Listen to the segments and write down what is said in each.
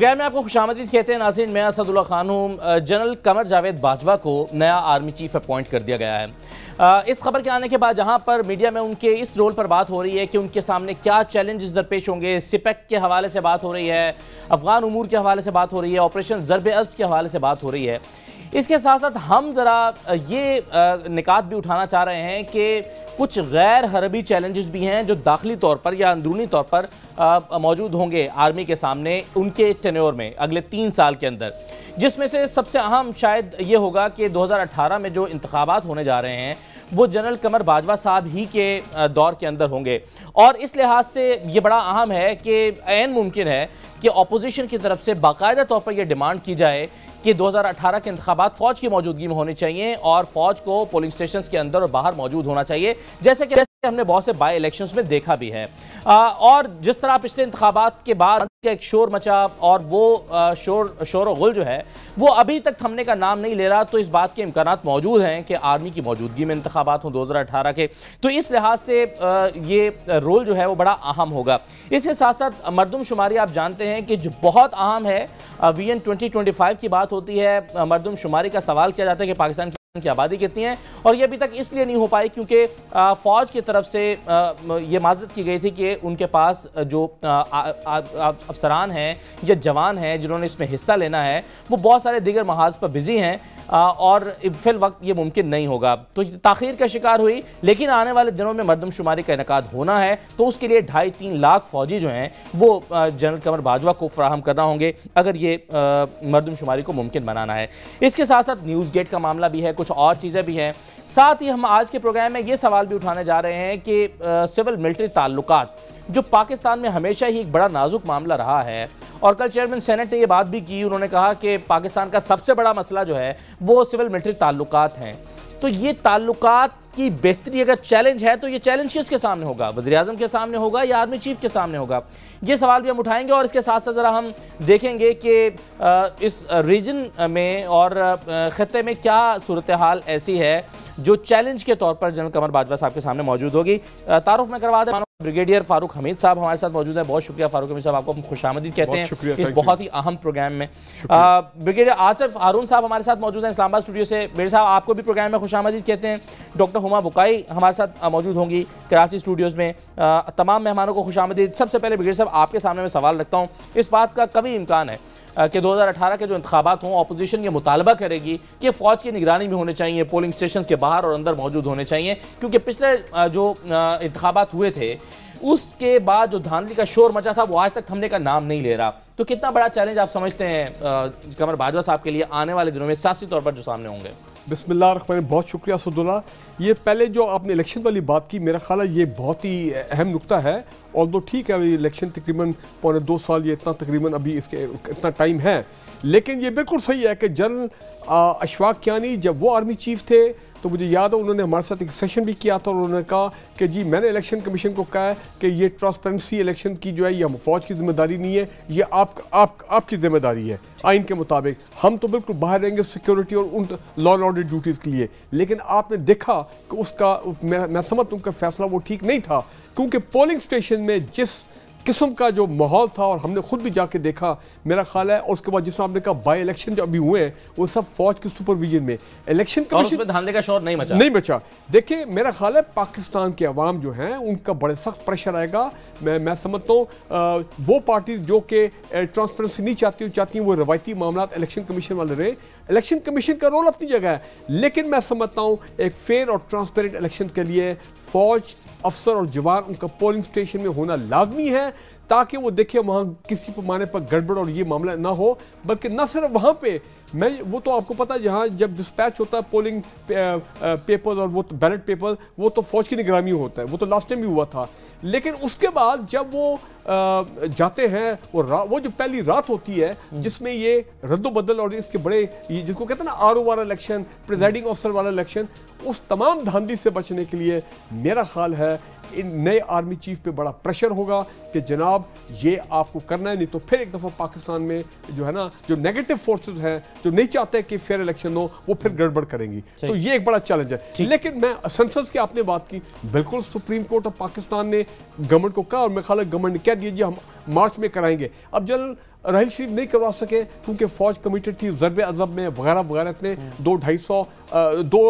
Programme में आपको खुशामदीद कहते हैं नाजिन मैं असदुल्ला खान हूँ जनरल कमर जावेद बाजवा को नया आर्मी चीफ अपॉइंट कर दिया गया है इस खबर के आने के बाद जहाँ पर मीडिया में उनके इस रोल पर बात हो रही है कि उनके सामने क्या चैलेंजेस दरपेश होंगे सिपेक के हवाले से बात हो रही है अफगान अमूर के हवाले से बात हो रही है ऑपरेशन ज़रब अल्फ के हवाले से बात हो रही है इसके साथ साथ हम ज़रा ये निकात भी उठाना चाह रहे हैं कि कुछ गैर हरबी चैलेंजेस भी हैं जो दाखिली तौर पर या अंदरूनी तौर पर मौजूद होंगे आर्मी के सामने उनके टेन्योर में अगले तीन साल के अंदर जिसमें से सबसे अहम शायद ये होगा कि 2018 में जो इंतबात होने जा रहे हैं वो जनरल कमर बाजवा साहब ही के दौर के अंदर होंगे और इस लिहाज से ये बड़ा अहम है कि एन मुमकिन है कि अपोजिशन की तरफ से बाकायदा तौर पर यह डिमांड की जाए कि 2018 के इंतबात फ़ौज की मौजूदगी में होने चाहिए और फ़ौज को पोलिंग स्टेशन के अंदर और बाहर मौजूद होना चाहिए जैसे कि हमने बहुत से बाई इलेक्शन में देखा भी है आ, और जिस तरह पिछले इंतबात के बाद एक शोर मचा और वो आ, शोर शोर गुल जो है वो अभी तक थमने का नाम नहीं ले रहा तो इस बात के इम्कान मौजूद हैं कि आर्मी की मौजूदगी में इंतबात हों दो हज़ार अठारह के तो इस लिहाज से आ, ये रोल जो है वो बड़ा अहम होगा इसके साथ साथ मरदमशुमारी आप जानते हैं कि जो बहुत अहम है V N twenty twenty five की बात होती है मरदमशुमारी का सवाल किया जाता है कि पाकिस्तान की आबादी कितनी है और ये अभी तक इसलिए नहीं हो पाई क्योंकि फ़ौज की तरफ से ये माजरत की गई थी कि उनके पास जो अफसरान हैं या जवान हैं जिन्होंने इसमें हिस्सा लेना है वो बहुत सारे दीगर महाज पर बिजी हैं और फिल वक्त ये मुमकिन नहीं होगा तो तखिर का शिकार हुई लेकिन आने वाले दिनों में मरदमशुमारी का इनका होना है तो उसके लिए ढाई तीन लाख फ़ौजी जो हैं वो जनरल कमर बाजवा को फ्राहम करना होंगे अगर ये मरदमशुमारी को मुमकिन बनाना है इसके साथ साथ न्यूज़ गेट का मामला भी है कुछ और चीज़ें भी हैं साथ ही हम आज के प्रोग्राम में ये सवाल भी उठाने जा रहे हैं कि सिविल मिलिट्री ताल्लुकात जो पाकिस्तान में हमेशा ही एक बड़ा नाजुक मामला रहा है और कल चेयरमैन सेनेट ने यह बात भी की उन्होंने कहा कि पाकिस्तान का सबसे बड़ा मसला जो है वो सिविल मिलिट्री ताल्लुक हैं तो ये ताल्लुक की बेहतरी अगर चैलेंज है तो ये चैलेंज किसके सामने होगा वजी अजम के सामने होगा या आर्मी चीफ के सामने होगा ये सवाल भी हम उठाएंगे और इसके साथ साथ ज़रा हम देखेंगे कि इस रीजन में और ख़त्े में क्या सूरत हाल ऐसी है जो चैलेंज के तौर पर जनरल कमर बाजवा साहब के सामने मौजूद होगी तारुफ में करवा दें ब्रिगेडियर फारूक हमीद साहब हमारे साथ मौजूद है बहुत शुक्रिया फारूक हमीद साहब आपको हम खुश आमदीद कहते हैं इस बहुत ही अहम प्रोग्राम में ब्रिगेडियर आसिफ हारून साहब हमारे साथ मौजूद हैं इस्लामाबाद स्टूडियो से बेड़ साहब आपको भी प्रोग्राम में खुश आमदीद कहते हैं डॉक्टर हुमा बुकाई हमारे साथ मौजूद होंगी कराची स्टूडियोज़ में तमाम मेहमानों को खुश सबसे पहले ब्रिगेड साहब आपके सामने मैं सवाल रखता हूँ इस बात का कभी इम्कान है कि 2018 के जो इंतबात हों अपोजिशन ये मुतालबा करेगी कि फ़ौज की निगरानी में होने चाहिए पोलिंग स्टेशन के बाहर और अंदर मौजूद होने चाहिए क्योंकि पिछले जो इंतबात हुए थे उसके बाद जो धांधली का शोर मचा था वो आज तक थमने का नाम नहीं ले रहा तो कितना बड़ा चैलेंज आप समझते हैं कमर बाजवा साहब के लिए आने वाले दिनों में सियासी तौर पर जो सामने होंगे बिस्मिल्लाह रखमान बहुत शुक्रिया सदुल्ला ये पहले जो आपने इलेक्शन वाली बात की मेरा ख्याल है ये बहुत ही अहम नुकता है और दो ठीक है अभी इलेक्शन तकरीबन पौने दो साल ये इतना तकरीबन अभी इसके इतना टाइम है लेकिन ये बिल्कुल सही है कि जनरल अशफाक यानी जब वो आर्मी चीफ थे तो मुझे याद है उन्होंने हमारे साथ एक सेशन भी किया था और उन्होंने कहा कि जी मैंने इलेक्शन कमीशन को कहा है कि ये ट्रांसपेरेंसी इलेक्शन की जो है ये हम फौज की जिम्मेदारी नहीं है ये आप आप आपकी जिम्मेदारी है आइन के मुताबिक हम तो बिल्कुल बाहर रहेंगे सिक्योरिटी और उन लॉ एंड ऑर्डर ड्यूटीज़ के लिए लेकिन आपने देखा कि उसका मैं, मैं समझता हूँ उनका फैसला वो ठीक नहीं था क्योंकि पोलिंग स्टेशन में जिस किस्म का जो माहौल था और हमने खुद भी जाके देखा मेरा ख्याल है और उसके बाद जिसमें आपने कहा बाई इलेक्शन जो अभी हुए हैं वो सब फौज के सुपरविजन में इलेक्शन का शोर नहीं बचा नहीं बचा देखिए मेरा ख्याल है पाकिस्तान के अवाम जो हैं उनका बड़े सख्त प्रेशर आएगा मैं मैं समझता हूँ वो पार्टी जो कि ट्रांसपेरेंसी नहीं चाहती चाहती हैं वो रवायती मामला इलेक्शन कमीशन वाले रहे इलेक्शन कमीशन का रोल अपनी जगह है लेकिन मैं समझता हूँ एक फेयर और ट्रांसपेरेंट इलेक्शन के लिए फौज अफसर और जवान उनका पोलिंग स्टेशन में होना लाजमी है ताकि वो देखे वहाँ किसी पैमाने पर गड़बड़ और ये मामला ना हो बल्कि न सिर्फ वहाँ पे मैं वो तो आपको पता है जहाँ जब डिस्पैच होता है पोलिंग पेपर और वो तो बैलेट पेपर वो तो फौज की निगरानी होता है वो तो लास्ट टाइम भी हुआ था लेकिन उसके बाद जब वो जाते हैं वो वो जो पहली रात होती है हम्म। जिसमें ये रद्दबदल और इसके बड़े ये जिसको कहते हैं ना आर वाला इलेक्शन प्रिजाइडिंग ऑफिसर वाला इलेक्शन उस तमाम धांधी से बचने के लिए मेरा ख्याल है इन नए आर्मी चीफ पे बड़ा प्रेशर होगा कि जनाब ये आपको करना है नहीं तो फिर एक दफ़ा पाकिस्तान में जो है ना जो नेगेटिव फोर्सेस हैं जो नहीं चाहते कि फेयर इलेक्शन हो वो फिर गड़बड़ करेंगी तो ये एक बड़ा चैलेंज है लेकिन मैं सेंसस की आपने बात की बिल्कुल सुप्रीम कोर्ट ऑफ पाकिस्तान ने गवर्नमेंट को कहा और मेरे ख्याल गवर्नमेंट ने कह दिया जी हम मार्च में कराएंगे अब जनरल राहल शरीफ नहीं करवा सके क्योंकि फौज कमिटेड थी जरब अजब में वगैरह वगैरह ने हम्म। दो ढाई सौ दो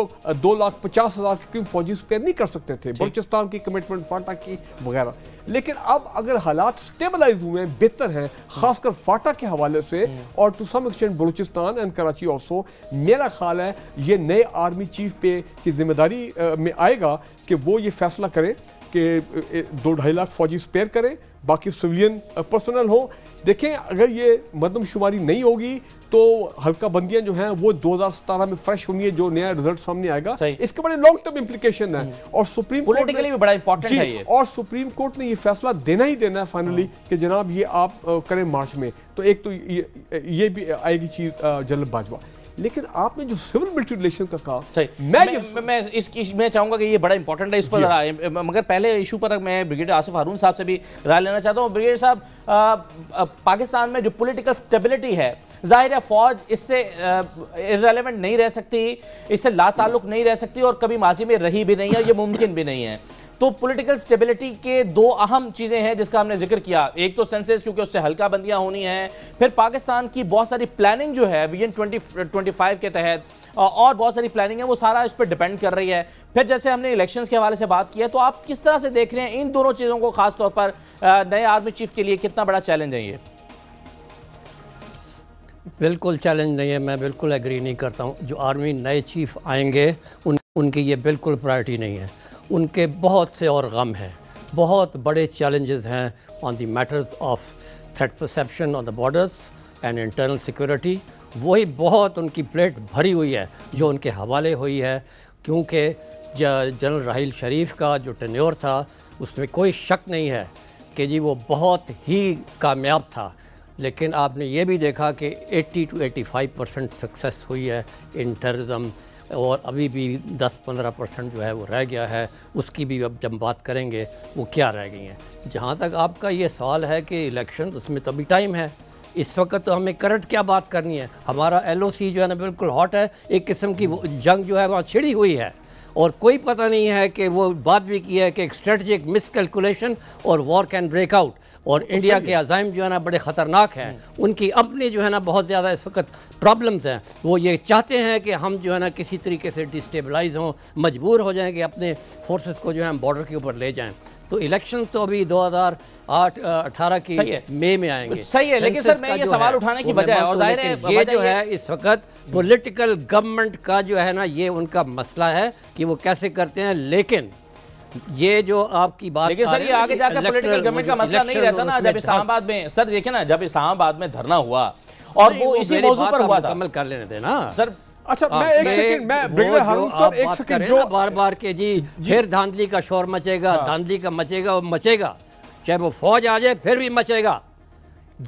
दो लाख पचास हज़ार की फौजी स्पेयर नहीं कर सकते थे बलूचिस्तान की कमिटमेंट फाटा की वगैरह लेकिन अब अगर हालात स्टेबलाइज हुए हैं बेहतर हैं हम्म। खासकर फाटा के हवाले से हम्म। और to some extent Balochistan and Karachi also मेरा ख्याल है ये नए आर्मी चीफ पे की जिम्मेदारी में आएगा कि वो ये फैसला करें कि दो ढाई लाख फौजी स्पेयर करें बाकी सिविलियन पर्सनल हो देखें अगर ये मरदमशुमारी नहीं होगी तो हल्का बंदियां जो हैं वो 2017 में फ्रेश होंगी जो नया रिजल्ट सामने आएगा इसके बड़े लॉन्ग टर्म इम्प्लीकेशन है और सुप्रीम कोर्ट लिए भी बड़ा इंपॉर्टेंट है ये और सुप्रीम कोर्ट ने ये फैसला देना ही देना है फाइनली हम्म। कि जनाब ये आप करें मार्च में तो एक तो ये, ये भी आएगी चीज जल्द बाजवा लेकिन आपने जो सिविल मिलिट्री रिलेशन का कहा मैं मैं, मैं इस मैं चाहूंगा कि ये बड़ा इंपॉर्टेंट है इस पर मगर पहले इशू पर मैं ब्रिगेडियर आसिफ हारून साहब से भी राय लेना चाहता हूँ ब्रिगेडियर साहब पाकिस्तान में जो पोलिटिकल स्टेबिलिटी है जाहिर है फौज इससे इरेलीवेंट नहीं रह सकती इससे ला ताल्लुक नहीं रह सकती और कभी माजी में रही भी नहीं है ये मुमकिन भी नहीं है तो पॉलिटिकल स्टेबिलिटी के दो अहम चीज़ें हैं जिसका हमने जिक्र किया एक तो सेंसेस क्योंकि उससे हल्का बंदियां होनी है फिर पाकिस्तान की बहुत सारी प्लानिंग जो है विजन ट्वेंटी ट्वेंटी फाइव के तहत और बहुत सारी प्लानिंग है वो सारा इस पर डिपेंड कर रही है फिर जैसे हमने इलेक्शंस के हवाले से बात की है तो आप किस तरह से देख रहे हैं इन दोनों चीज़ों को खासतौर पर नए आर्मी चीफ के लिए कितना बड़ा चैलेंज है ये बिल्कुल चैलेंज नहीं है मैं बिल्कुल एग्री नहीं करता हूँ जो आर्मी नए चीफ आएंगे उन उनकी ये बिल्कुल प्रायोरिटी नहीं है उनके बहुत से और गम हैं बहुत बड़े चैलेंजेस हैं on the matters of threat perception on the borders and internal security वही बहुत उनकी प्लेट भरी हुई है जो उनके हवाले हुई है क्योंकि जनरल राहल शरीफ का जो टेन्योर था उसमें कोई शक नहीं है कि जी वो बहुत ही कामयाब था लेकिन आपने ये भी देखा कि 80 टू 85 परसेंट सक्सेस हुई है इन टेररिज़म और अभी भी 10-15 परसेंट जो है वो रह गया है उसकी भी अब जब बात करेंगे वो क्या रह गई हैं जहाँ तक आपका ये सवाल है कि इलेक्शन उसमें तभी तो टाइम है इस वक्त तो हमें करंट क्या बात करनी है हमारा एलओसी जो है ना बिल्कुल हॉट है एक किस्म की जंग जो है वहाँ छिड़ी हुई है और कोई पता नहीं है कि वो बात भी की है कि एक स्ट्रेटजिक मिसकैलकुलेशन और वॉर कैन ब्रेक आउट और इंडिया तो के अजाइम जो है ना बड़े ख़तरनाक हैं हम्म। उनकी अपनी जो है ना बहुत ज़्यादा इस वक्त प्रॉब्लम्स हैं वो ये चाहते हैं कि हम जो है ना किसी तरीके से डिस्टेबलाइज हों मजबूर हो जाएँ कि अपने फोर्सेस को जो है हम बॉर्डर के ऊपर ले जाएँ तो इलेक्शन तो अभी आठ अठारह की मई में आएंगे सही है लेकिन सर मैं ये सवाल उठाने की वजह है और जाहिर है ये जो है इस वक्त पॉलिटिकल गवर्नमेंट का जो है ना ये उनका मसला है कि वो कैसे करते हैं लेकिन ये जो आपकी बात देखिए सर ये आगे जाकर पॉलिटिकल गवर्नमेंट का मसला नहीं रहता ना जब इस्लामाबाद में सर देखिए ना जब इस्लामाबाद में धरना हुआ और वो इसी मौजूद पर हुआ था कर लेने देना सर अच्छा मैं एक सेकंड मैं ब्रिगेडियर हारून सर एक सेकंड जो बार बार के जी, फिर धांधली का शोर मचेगा हाँ। धांधली का मचेगा वो मचेगा चाहे वो फौज आ जाए फिर भी मचेगा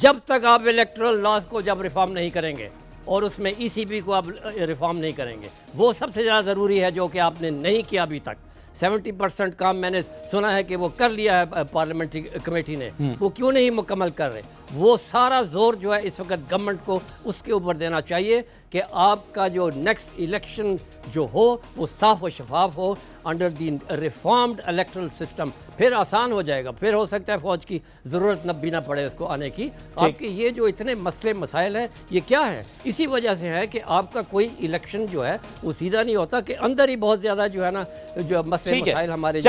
जब तक आप इलेक्ट्रल लॉस को जब रिफॉर्म नहीं करेंगे और उसमें ईसीपी e को आप रिफॉर्म नहीं करेंगे वो सबसे ज़्यादा ज़रूरी है जो कि आपने नहीं किया अभी तक 70 परसेंट काम मैंने सुना है कि वो कर लिया है पार्लियामेंट्री कमेटी ने वो क्यों नहीं मुकम्मल कर रहे वो सारा जोर जो है इस वक्त गवर्नमेंट को उसके ऊपर देना चाहिए कि आपका जो नेक्स्ट इलेक्शन जो हो वो साफ व शफाफ हो under the reformed electoral system फिर आसान हो जाएगा फिर हो सकता है फौज की ज़रूरत न भी ना पड़े उसको आने की आपके ये जो इतने मसले मसाइल हैं ये क्या है इसी वजह से है कि आपका कोई इलेक्शन जो है वो सीधा नहीं होता कि अंदर ही बहुत ज़्यादा जो है ना जो मसले मसाइल हमारे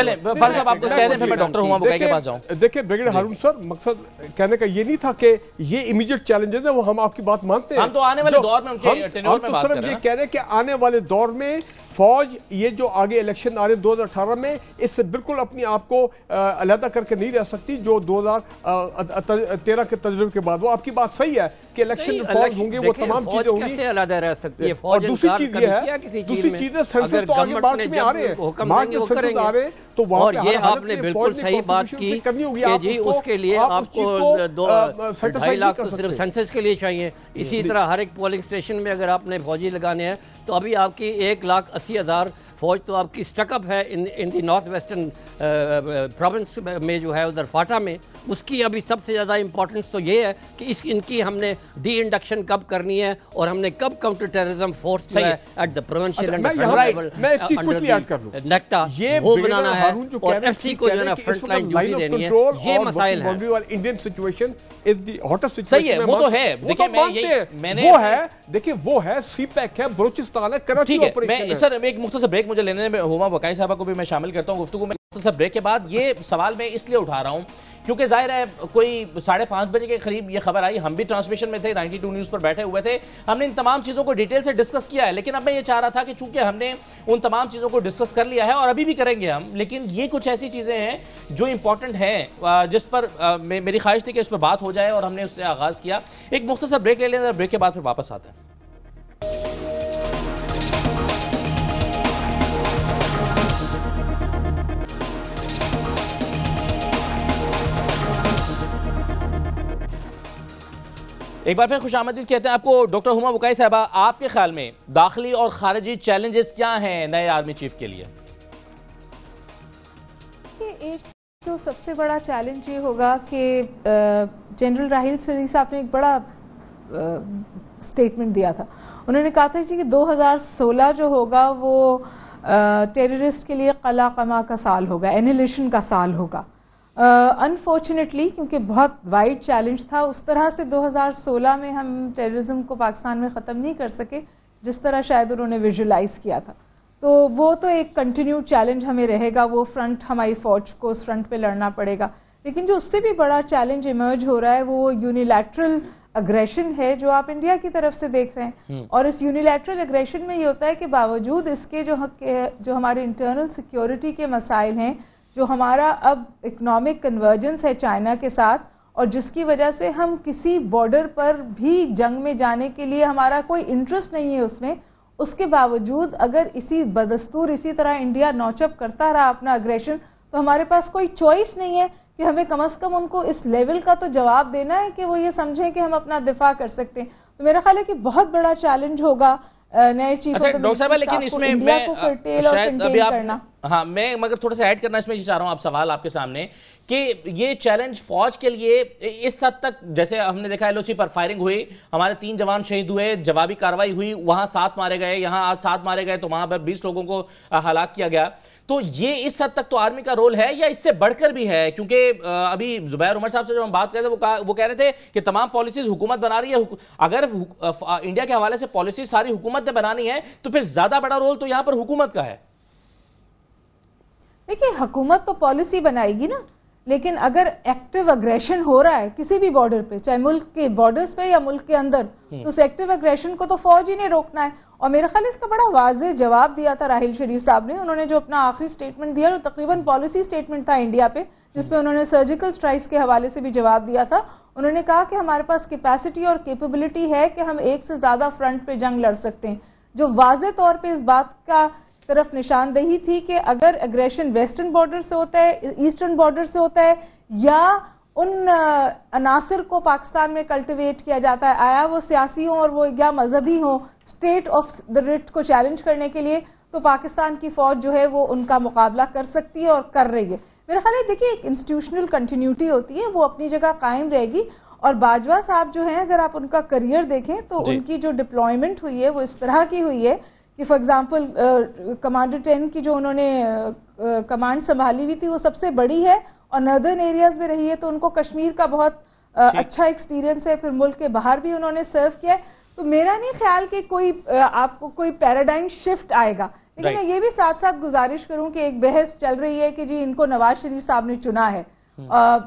देखिए ब्रिगेड हारून सर मकसद कहने का ये नहीं था के ये इमीडिएट चैलेंजेस है वो हम आपकी बात मानते हैं हम तो आने वाले दौर में हम, हम तो, तो सिर्फ ये कह रहे हैं कि आने वाले दौर में फौज ये जो आगे इलेक्शन आ रहे दो हज़ार अठारह में इससे बिल्कुल अपने आप को अलहदा करके नहीं रह सकती जो दो हज़ार तेरह के तजुर्बे के बाद वो आपकी बात सही है कि इलेक्शन फौज होंगे वो तमाम चीजें होंगी रह सकती है और दूसरी चीज ये है दूसरी चीज है सेंसस तो आगे मार्च में आ रहे हैं मार्च में सेंसस आ रहे हैं तो और ये आपने बिल्कुल सही बात की जी उसके लिए आपको ढाई तो सिर्फ सेंसेस के लिए चाहिए इसी तरह हर एक पोलिंग स्टेशन में अगर आपने फौजी लगाने हैं तो अभी आपकी एक लाख अस्सी हज़ार फौज तो आपकी स्टकअप है in in the north western province में जो है उधर फाटा में उसकी अभी सबसे ज़्यादा इंपॉर्टेंस तो ये है कि इस इनकी हमने डी इंडक्शन कब करनी है और हमने कब काउंटर टेररिज्म फोर्स जो है एट द प्रोवेंशियल नेक्टा वो बनाना है और एफसी को जो है फ्रंट लाइन ड्यूटी देनी है ये मसाइल है Indian situation is the hottest सही तो है वो तो है देखिए मैं सकते हैं वो है देखिए वो है सीपैक है बलोचिस्तान है सर एक मुख्तर ब्रेक मुझे लेने में होमा वकाई साहबा को भी मैं शामिल करता हूँ गुफ्तु में ब्रेक के बाद ये सवाल मैं इसलिए उठा रहा हूँ क्योंकि जाहिर है कोई साढ़े पाँच बजे के करीब ये खबर आई हम भी ट्रांसमिशन में थे टू न्यूज़ पर बैठे हुए थे हमने इन तमाम चीज़ों को डिटेल से डिस्कस किया है लेकिन अब मैं ये चाह रहा था कि चूंकि हमने उन तमाम चीज़ों को डिस्कस कर लिया है और अभी भी करेंगे हम लेकिन ये कुछ ऐसी चीज़ें हैं जो इंपॉर्टेंट हैं जिस पर मेरी ख्वाहिश थी कि इस पर बात हो जाए और हमने उससे आगाज़ किया एक मुख्तर ब्रेक ले लें ब्रेक के बाद फिर वापस आते हैं एक बार फिर खुश आमदी कहते हैं आपको डॉक्टर हुमा बुकाई साहबा आपके ख्याल में दाखिली और खारजी चैलेंजेस क्या हैं नए आर्मी चीफ के लिए एक तो सबसे बड़ा चैलेंज ये होगा कि जनरल राहिल सरी साहब ने एक बड़ा स्टेटमेंट दिया था उन्होंने कहा था जी कि 2016 जो होगा वो टेररिस्ट के लिए कला कमा का साल होगा एनिलेशन का साल होगा अनफॉर्चुनेटली uh, क्योंकि बहुत वाइड चैलेंज था उस तरह से 2016 में हम टेररिज्म को पाकिस्तान में ख़त्म नहीं कर सके जिस तरह शायद उन्होंने विजुलाइज़ किया था तो वो तो एक कंटिन्यू चैलेंज हमें रहेगा वो फ्रंट हमारी फ़ौज को उस फ्रंट पे लड़ना पड़ेगा लेकिन जो उससे भी बड़ा चैलेंज इमर्ज हो रहा है वो यूनिलैटरल अग्रेशन है जो आप इंडिया की तरफ से देख रहे हैं हम्म। और इस यूनिलैटरल अग्रेशन में ये होता है कि बावजूद इसके जो जो हमारे इंटरनल सिक्योरिटी के मसाइल हैं जो हमारा अब इकोनॉमिक कन्वर्जेंस है चाइना के साथ और जिसकी वजह से हम किसी बॉर्डर पर भी जंग में जाने के लिए हमारा कोई इंटरेस्ट नहीं है उसमें उसके बावजूद अगर इसी बदस्तूर इसी तरह इंडिया नौचअप करता रहा अपना अग्रेशन तो हमारे पास कोई चॉइस नहीं है कि हमें कम अज़ कम उनको इस लेवल का तो जवाब देना है कि वो ये समझें कि हम अपना दिफा कर सकते हैं तो मेरा ख्याल है कि बहुत बड़ा चैलेंज होगा नए चीफ अच्छा डॉक्टर साहब लेकिन इसमें मैं शायद अभी आप करना। हाँ मैं मगर थोड़ा सा ऐड करना इसमें चाह रहा हूँ आप सवाल आपके सामने कि ये चैलेंज फौज के लिए इस हद तक जैसे हमने देखा एलओसी पर फायरिंग हुई हमारे तीन जवान शहीद हुए जवाबी कार्रवाई हुई वहाँ सात मारे गए यहाँ आज सात मारे गए तो वहाँ पर बीस लोगों को हलाक किया गया तो ये इस हद तक तो आर्मी का रोल है या इससे बढ़कर भी है क्योंकि अभी जुबैर उमर साहब से जब हम बात कर रहे थे वो वो कह रहे थे कि तमाम पॉलिसीज हुकूमत बना रही है अगर इंडिया के हवाले से पॉलिसी सारी हुकूमत ने बनानी है तो फिर ज़्यादा बड़ा रोल तो यहाँ पर हुकूमत का है देखिए हुकूमत तो पॉलिसी बनाएगी ना लेकिन अगर एक्टिव अग्रेशन हो रहा है किसी भी बॉर्डर पे चाहे मुल्क के बॉर्डर्स पे या मुल्क के अंदर हम्म। तो उस एक्टिव अग्रेशन को तो फौज ही ने रोकना है और मेरे ख्याल इसका बड़ा वाज जवाब दिया था राहिल शरीफ साहब ने उन्होंने जो अपना आखिरी स्टेटमेंट दिया जो तकरीबन पॉलिसी स्टेटमेंट था इंडिया पे जिसमें हम्म। उन्होंने सर्जिकल स्ट्राइक्स के हवाले से भी जवाब दिया था उन्होंने कहा कि हमारे पास कैपेसिटी और कैपेबिलिटी है कि हम एक से ज़्यादा फ्रंट पे जंग लड़ सकते हैं जो वाज तौर पर इस बात का तरफ निशानदेही थी कि अगर एग्रेशन वेस्टर्न बॉर्डर से होता है ईस्टर्न बॉर्डर से होता है या उन अनासर को पाकिस्तान में कल्टिवेट किया जाता है आया वो सियासी हों और वो या मजहबी हों स्टेट ऑफ द रिट को चैलेंज करने के लिए तो पाकिस्तान की फौज जो है वो उनका मुकाबला कर सकती है और कर रही है मेरा ख्याल है देखिए एक इंस्टीट्यूशनल कंटिन्यूटी होती है वो अपनी जगह कायम रहेगी और बाजवा साहब जो हैं अगर आप उनका करियर देखें तो उनकी जो डिप्लॉयमेंट हुई है वो इस तरह की हुई है कि फॉर एग्जांपल कमांडर टेन की जो उन्होंने कमांड uh, uh संभाली हुई थी वो सबसे बड़ी है और नर्दर्न एरियाज में रही है तो उनको कश्मीर का बहुत uh, अच्छा एक्सपीरियंस है फिर मुल्क के बाहर भी उन्होंने सर्व किया है तो मेरा नहीं ख्याल कि कोई uh, आपको कोई पैराडाइम शिफ्ट आएगा लेकिन right. मैं ये भी साथ साथ गुजारिश करूं कि एक बहस चल रही है कि जी इनको नवाज शरीफ साहब ने चुना है हम्म। uh,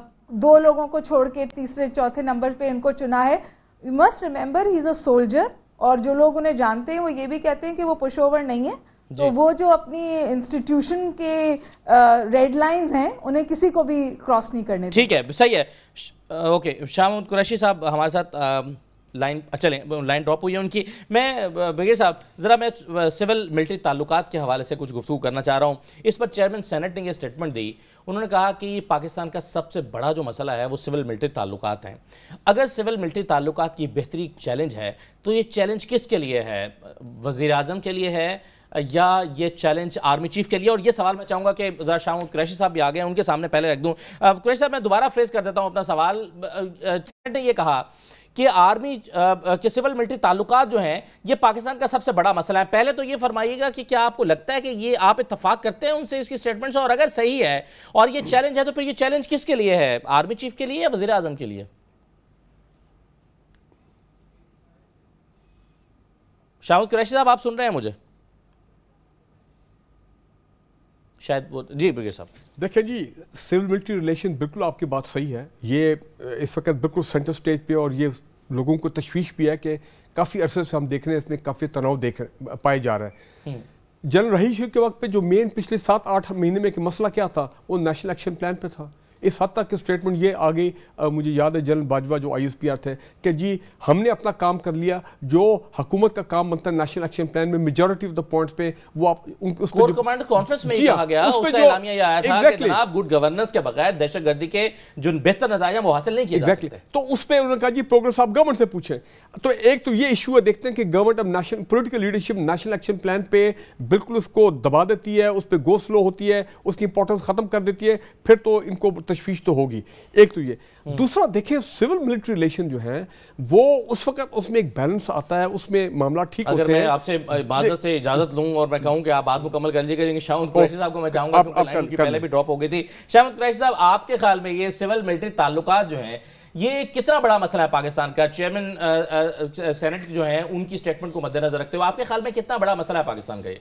दो लोगों को छोड़ के तीसरे चौथे नंबर पे इनको चुना है you must remember he is a soldier और जो लोग उन्हें जानते हैं वो ये भी कहते हैं कि वो पुश ओवर नहीं है तो वो जो अपनी इंस्टीट्यूशन के रेड लाइंस हैं उन्हें किसी को भी क्रॉस नहीं करने ठीक है सही है ओके शाम कुरैशी साहब हमारे साथ लाइन चलें अच्छा, लाइन ड्रॉप हुई है उनकी मैं बगे साहब ज़रा मैं सिविल मिलिट्री ताल्लुकात के हवाले से कुछ गुफ्तु करना चाह रहा हूँ इस पर चेयरमैन सेनेट ने यह स्टेटमेंट दी उन्होंने कहा कि पाकिस्तान का सबसे बड़ा जो मसला है वो सिविल मिलिट्री ताल्लुकात हैं अगर सिविल मिलिट्री ताल्लुकात की बेहतरी चैलेंज है तो ये चैलेंज किसके लिए है वज़ी अजम के लिए है या ये चैलेंज आर्मी चीफ के लिए और ये सवाल मैं चाहूँगा कि ज़रा शाह क्रैशी साहब भी आ गए उनके सामने पहले रख दूँ क्रैशी साहब मैं दोबारा फेस कर देता हूँ अपना सवाल ने ये कहा कि आर्मी के सिविल मिलिट्री ताल्लुका जो हैं ये पाकिस्तान का सबसे बड़ा मसला है पहले तो ये फरमाइएगा कि क्या आपको लगता है कि ये आप इतफाक करते हैं उनसे इसकी स्टेटमेंट और अगर सही है और ये चैलेंज है तो फिर ये चैलेंज किसके लिए है आर्मी चीफ के लिए या वजी अजम के लिए शाह कुरैशी साहब आप सुन रहे हैं मुझे शायद वो जी ब्रिगेड साहब देखिए जी सिविल मिलिट्री रिलेशन बिल्कुल आपकी बात सही है ये इस वक्त बिल्कुल सेंटर स्टेज पे और ये लोगों को तशवीश भी है कि काफ़ी अरसे से हम देख रहे हैं इसमें काफ़ी तनाव देख पाए जा रहा है हम्म। जनरल रहीश के वक्त पे जो मेन पिछले सात आठ महीने में एक मसला क्या था वो नेशनल एक्शन प्लान पे था इस हद तक स्टेटमेंट ये आ गई मुझे याद है जनरल बाजवा जो आई थे कि जी हमने अपना काम कर लिया जो हुकूमत का काम बनता है नेशनल एक्शन प्लान में मेजोरिटी ऑफ द पॉइंट्स पे वो आप उसको कमांड कॉन्फ्रेंस में ही हाँ, कहा गया उसका एलामिया आया था कि जनाब गुड गवर्नेंस के बगैर दहशतगर्दी के जो बेहतर नतजा वो हासिल नहीं किया जा तो उस पर उन्होंने कहा जी प्रोग्रेस आप गवर्नमेंट से पूछे तो एक तो ये इशू है देखते हैं कि गवर्नमेंट अब national political leadership national action plan पे बिल्कुल उसको दबा देती है उस पर गो स्लो होती है उसकी इंपॉर्टेंस खत्म कर देती है फिर तो इनको तशवीश तो होगी एक तो ये हम्म। दूसरा देखिए सिविल मिलिट्री रिलेशन जो है वो उस वक्त उसमें एक बैलेंस आता है उसमें मामला ठीक होते हैं आपसे इजाजत से इजाजत लूं और मैं कहूं कि आप बात मुकम्मल कर लीजिए लेकिन शाहमद क्रैशी साहब को मैं चाहूँगा पहले भी ड्रॉप हो गई थी शाहमद क्रैशी साहब आपके ख्याल में ये सिविल मिलिट्री ताल्लुक जो है ये कितना बड़ा मसला है पाकिस्तान का चेयरमैन सेनेट जो है उनकी स्टेटमेंट को मद्देनजर रखते हुए आपके ख्याल में कितना बड़ा मसला है पाकिस्तान का ये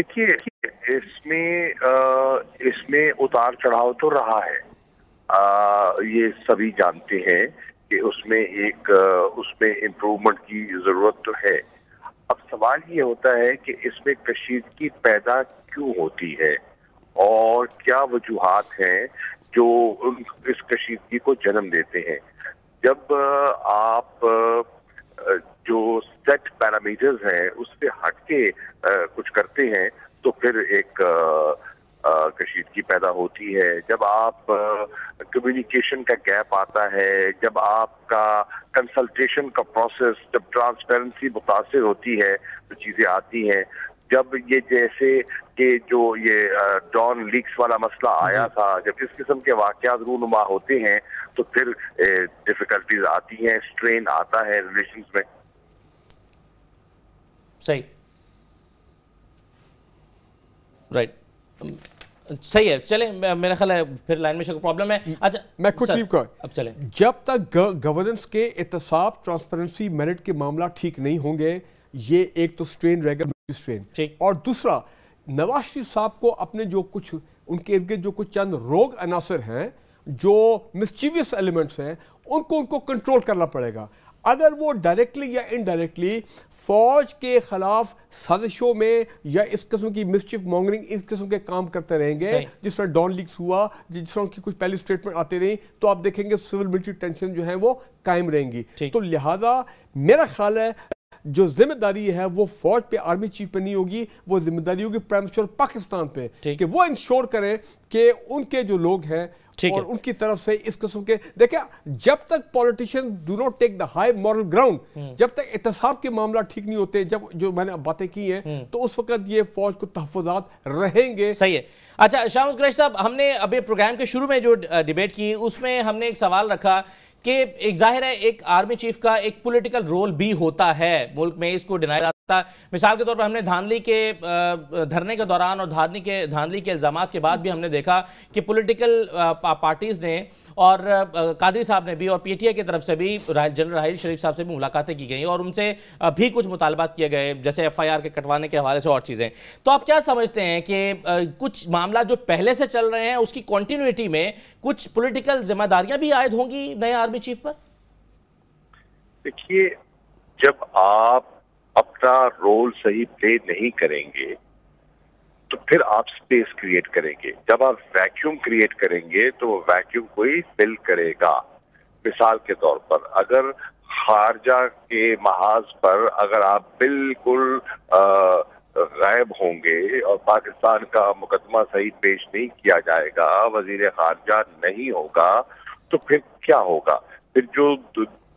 देखिए इसमें इसमें उतार चढ़ाव तो रहा है आ, ये सभी जानते हैं कि उसमें एक उसमें इम्प्रूवमेंट की जरूरत तो है अब सवाल ये होता है कि इसमें कशीदगी पैदा क्यों होती है और क्या वजूहत हैं जो इस कशीदगी को जन्म देते हैं जब आप जो सेट पैरामीटर्स हैं उससे हटके कुछ करते हैं तो फिर एक कशीदगी पैदा होती है जब आप कम्युनिकेशन का गैप आता है जब आपका कंसल्टेशन का प्रोसेस जब ट्रांसपेरेंसी मुतासर होती है तो चीज़ें आती हैं जब ये जैसे कि जो ये डॉन लीक्स वाला मसला आया था जब इस किस्म के वाकत रूनुमा होते हैं तो फिर डिफिकल्टीज आती हैं स्ट्रेन आता है रिलेशन में सही राइट um, सही है चले मेरा ख्याल है फिर लाइन में शो प्रॉब्लम है अच्छा मैं कुछ लीव कर अब चले जब तक गवर्नेंस के एहतसाब ट्रांसपेरेंसी मेरिट के मामला ठीक नहीं होंगे ये एक तो स्ट्रेन रहेगा स्ट्रेन और दूसरा नवाज शरीफ साहब को अपने जो कुछ उनके इर्द गिर्द जो कुछ चंद रोग अनासर हैं जो मिस्चीवियस एलिमेंट्स हैं उनको उनको कंट्रोल करना पड़ेगा अगर वो डायरेक्टली या इनडायरेक्टली फ़ौज के ख़िलाफ़ साजिशों में या इस किस्म की मिसचिफ मॉन्गरिंग इस किस्म के काम करते रहेंगे जिस तरह डॉन लीक्स हुआ जिस तरह की कुछ पहले स्टेटमेंट आते रही तो आप देखेंगे सिविल मिलिट्री टेंशन जो है वो कायम रहेंगी तो लिहाजा मेरा ख्याल है जो जिम्मेदारी है वो फौज पे आर्मी चीफ पे नहीं होगी वो जिम्मेदारी होगी प्राइम मिनिस्टर पाकिस्तान पे कि वो इंश्योर करें कि उनके जो लोग हैं ठीक और है। उनकी तरफ से इस किस्म के देखिए जब तक politician do not take the high moral ground जब तक एहतसाब के मामला ठीक नहीं होते जब जो मैंने बातें की हैं हम्म। तो उस वक्त ये फौज को तहफात रहेंगे सही है अच्छा शाह साहब हमने अभी प्रोग्राम के शुरू में जो डिबेट की उसमें हमने एक सवाल रखा कि एक जाहिर है एक आर्मी चीफ का एक पोलिटिकल रोल भी होता है मुल्क में इसको डिनाई मिसाल के तौर पर हमने धांधली के धरने के दौरान और धांधली के धांधली के इल्ज़ाम के बाद भी हमने देखा कि पॉलिटिकल पार्टीज़ ने और कादरी साहब ने भी और पीटीआई की तरफ से भी जनरल राहल शरीफ साहब से भी मुलाकातें की गई और उनसे भी कुछ मुतालबात किए गए जैसे एफआईआर के कटवाने के हवाले से और चीज़ें तो आप क्या समझते हैं कि कुछ मामला जो पहले से चल रहे हैं उसकी कॉन्टीन्यूटी में कुछ पोलिटिकल जिम्मेदारियाँ भी आयद होंगी नए आर्मी चीफ पर देखिए जब आप अपना रोल सही प्ले नहीं करेंगे तो फिर आप स्पेस क्रिएट करेंगे जब आप वैक्यूम क्रिएट करेंगे तो वो वैक्यूम को ही फिल करेगा मिसाल के तौर पर अगर खारजा के महाज पर अगर आप बिल्कुल गायब होंगे और पाकिस्तान का मुकदमा सही पेश नहीं किया जाएगा वजीर खारजा नहीं होगा तो फिर क्या होगा फिर जो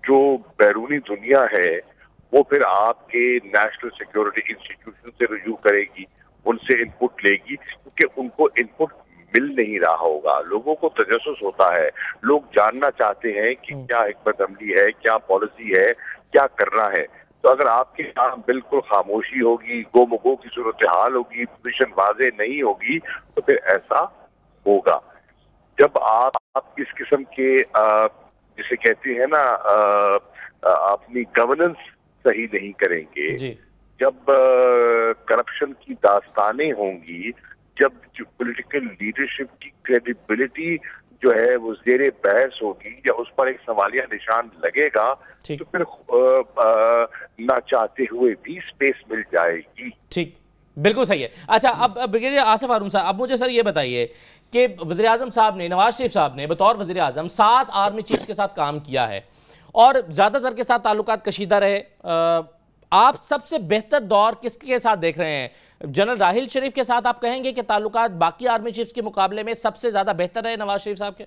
जो बैरूनी दुनिया है वो फिर आपके नेशनल सिक्योरिटी इंस्टीट्यूशन से रिव्यू करेगी उनसे इनपुट लेगी क्योंकि उनको इनपुट मिल नहीं रहा होगा लोगों को तजस होता है लोग जानना चाहते हैं कि हम्म। क्या हमत अमली है क्या पॉलिसी है क्या करना है तो अगर आपके यहाँ बिल्कुल खामोशी होगी गोमगो की सूरत हाल होगी पोजिशन वाजे नहीं होगी तो फिर ऐसा होगा जब आप, आप इस किस्म के आ, जिसे कहते हैं ना अपनी गवर्नेंस सही नहीं करेंगे जब करप्शन की दास्तानें होंगी जब पॉलिटिकल पोलिटिकल लीडरशिप की क्रेडिबिलिटी जो है वो जेर बहस होगी या उस पर एक सवालिया निशान लगेगा तो फिर ना चाहते हुए भी स्पेस मिल जाएगी ठीक बिल्कुल सही है अच्छा अब ब्रिगेडियर आसिफ आरूम साहब अब मुझे सर ये बताइए कि वजी साहब ने नवाज शरीफ साहब ने बतौर वजी आजम सात आर्मी चीफ के साथ काम किया है और ज़्यादातर के साथ ताल्लुक कशीदा रहे आप सबसे बेहतर दौर किसके साथ देख रहे हैं जनरल राहिल शरीफ के साथ आप कहेंगे कि ताल्लुक बाकी आर्मी चीफ के मुकाबले में सबसे ज़्यादा बेहतर रहे नवाज शरीफ साहब के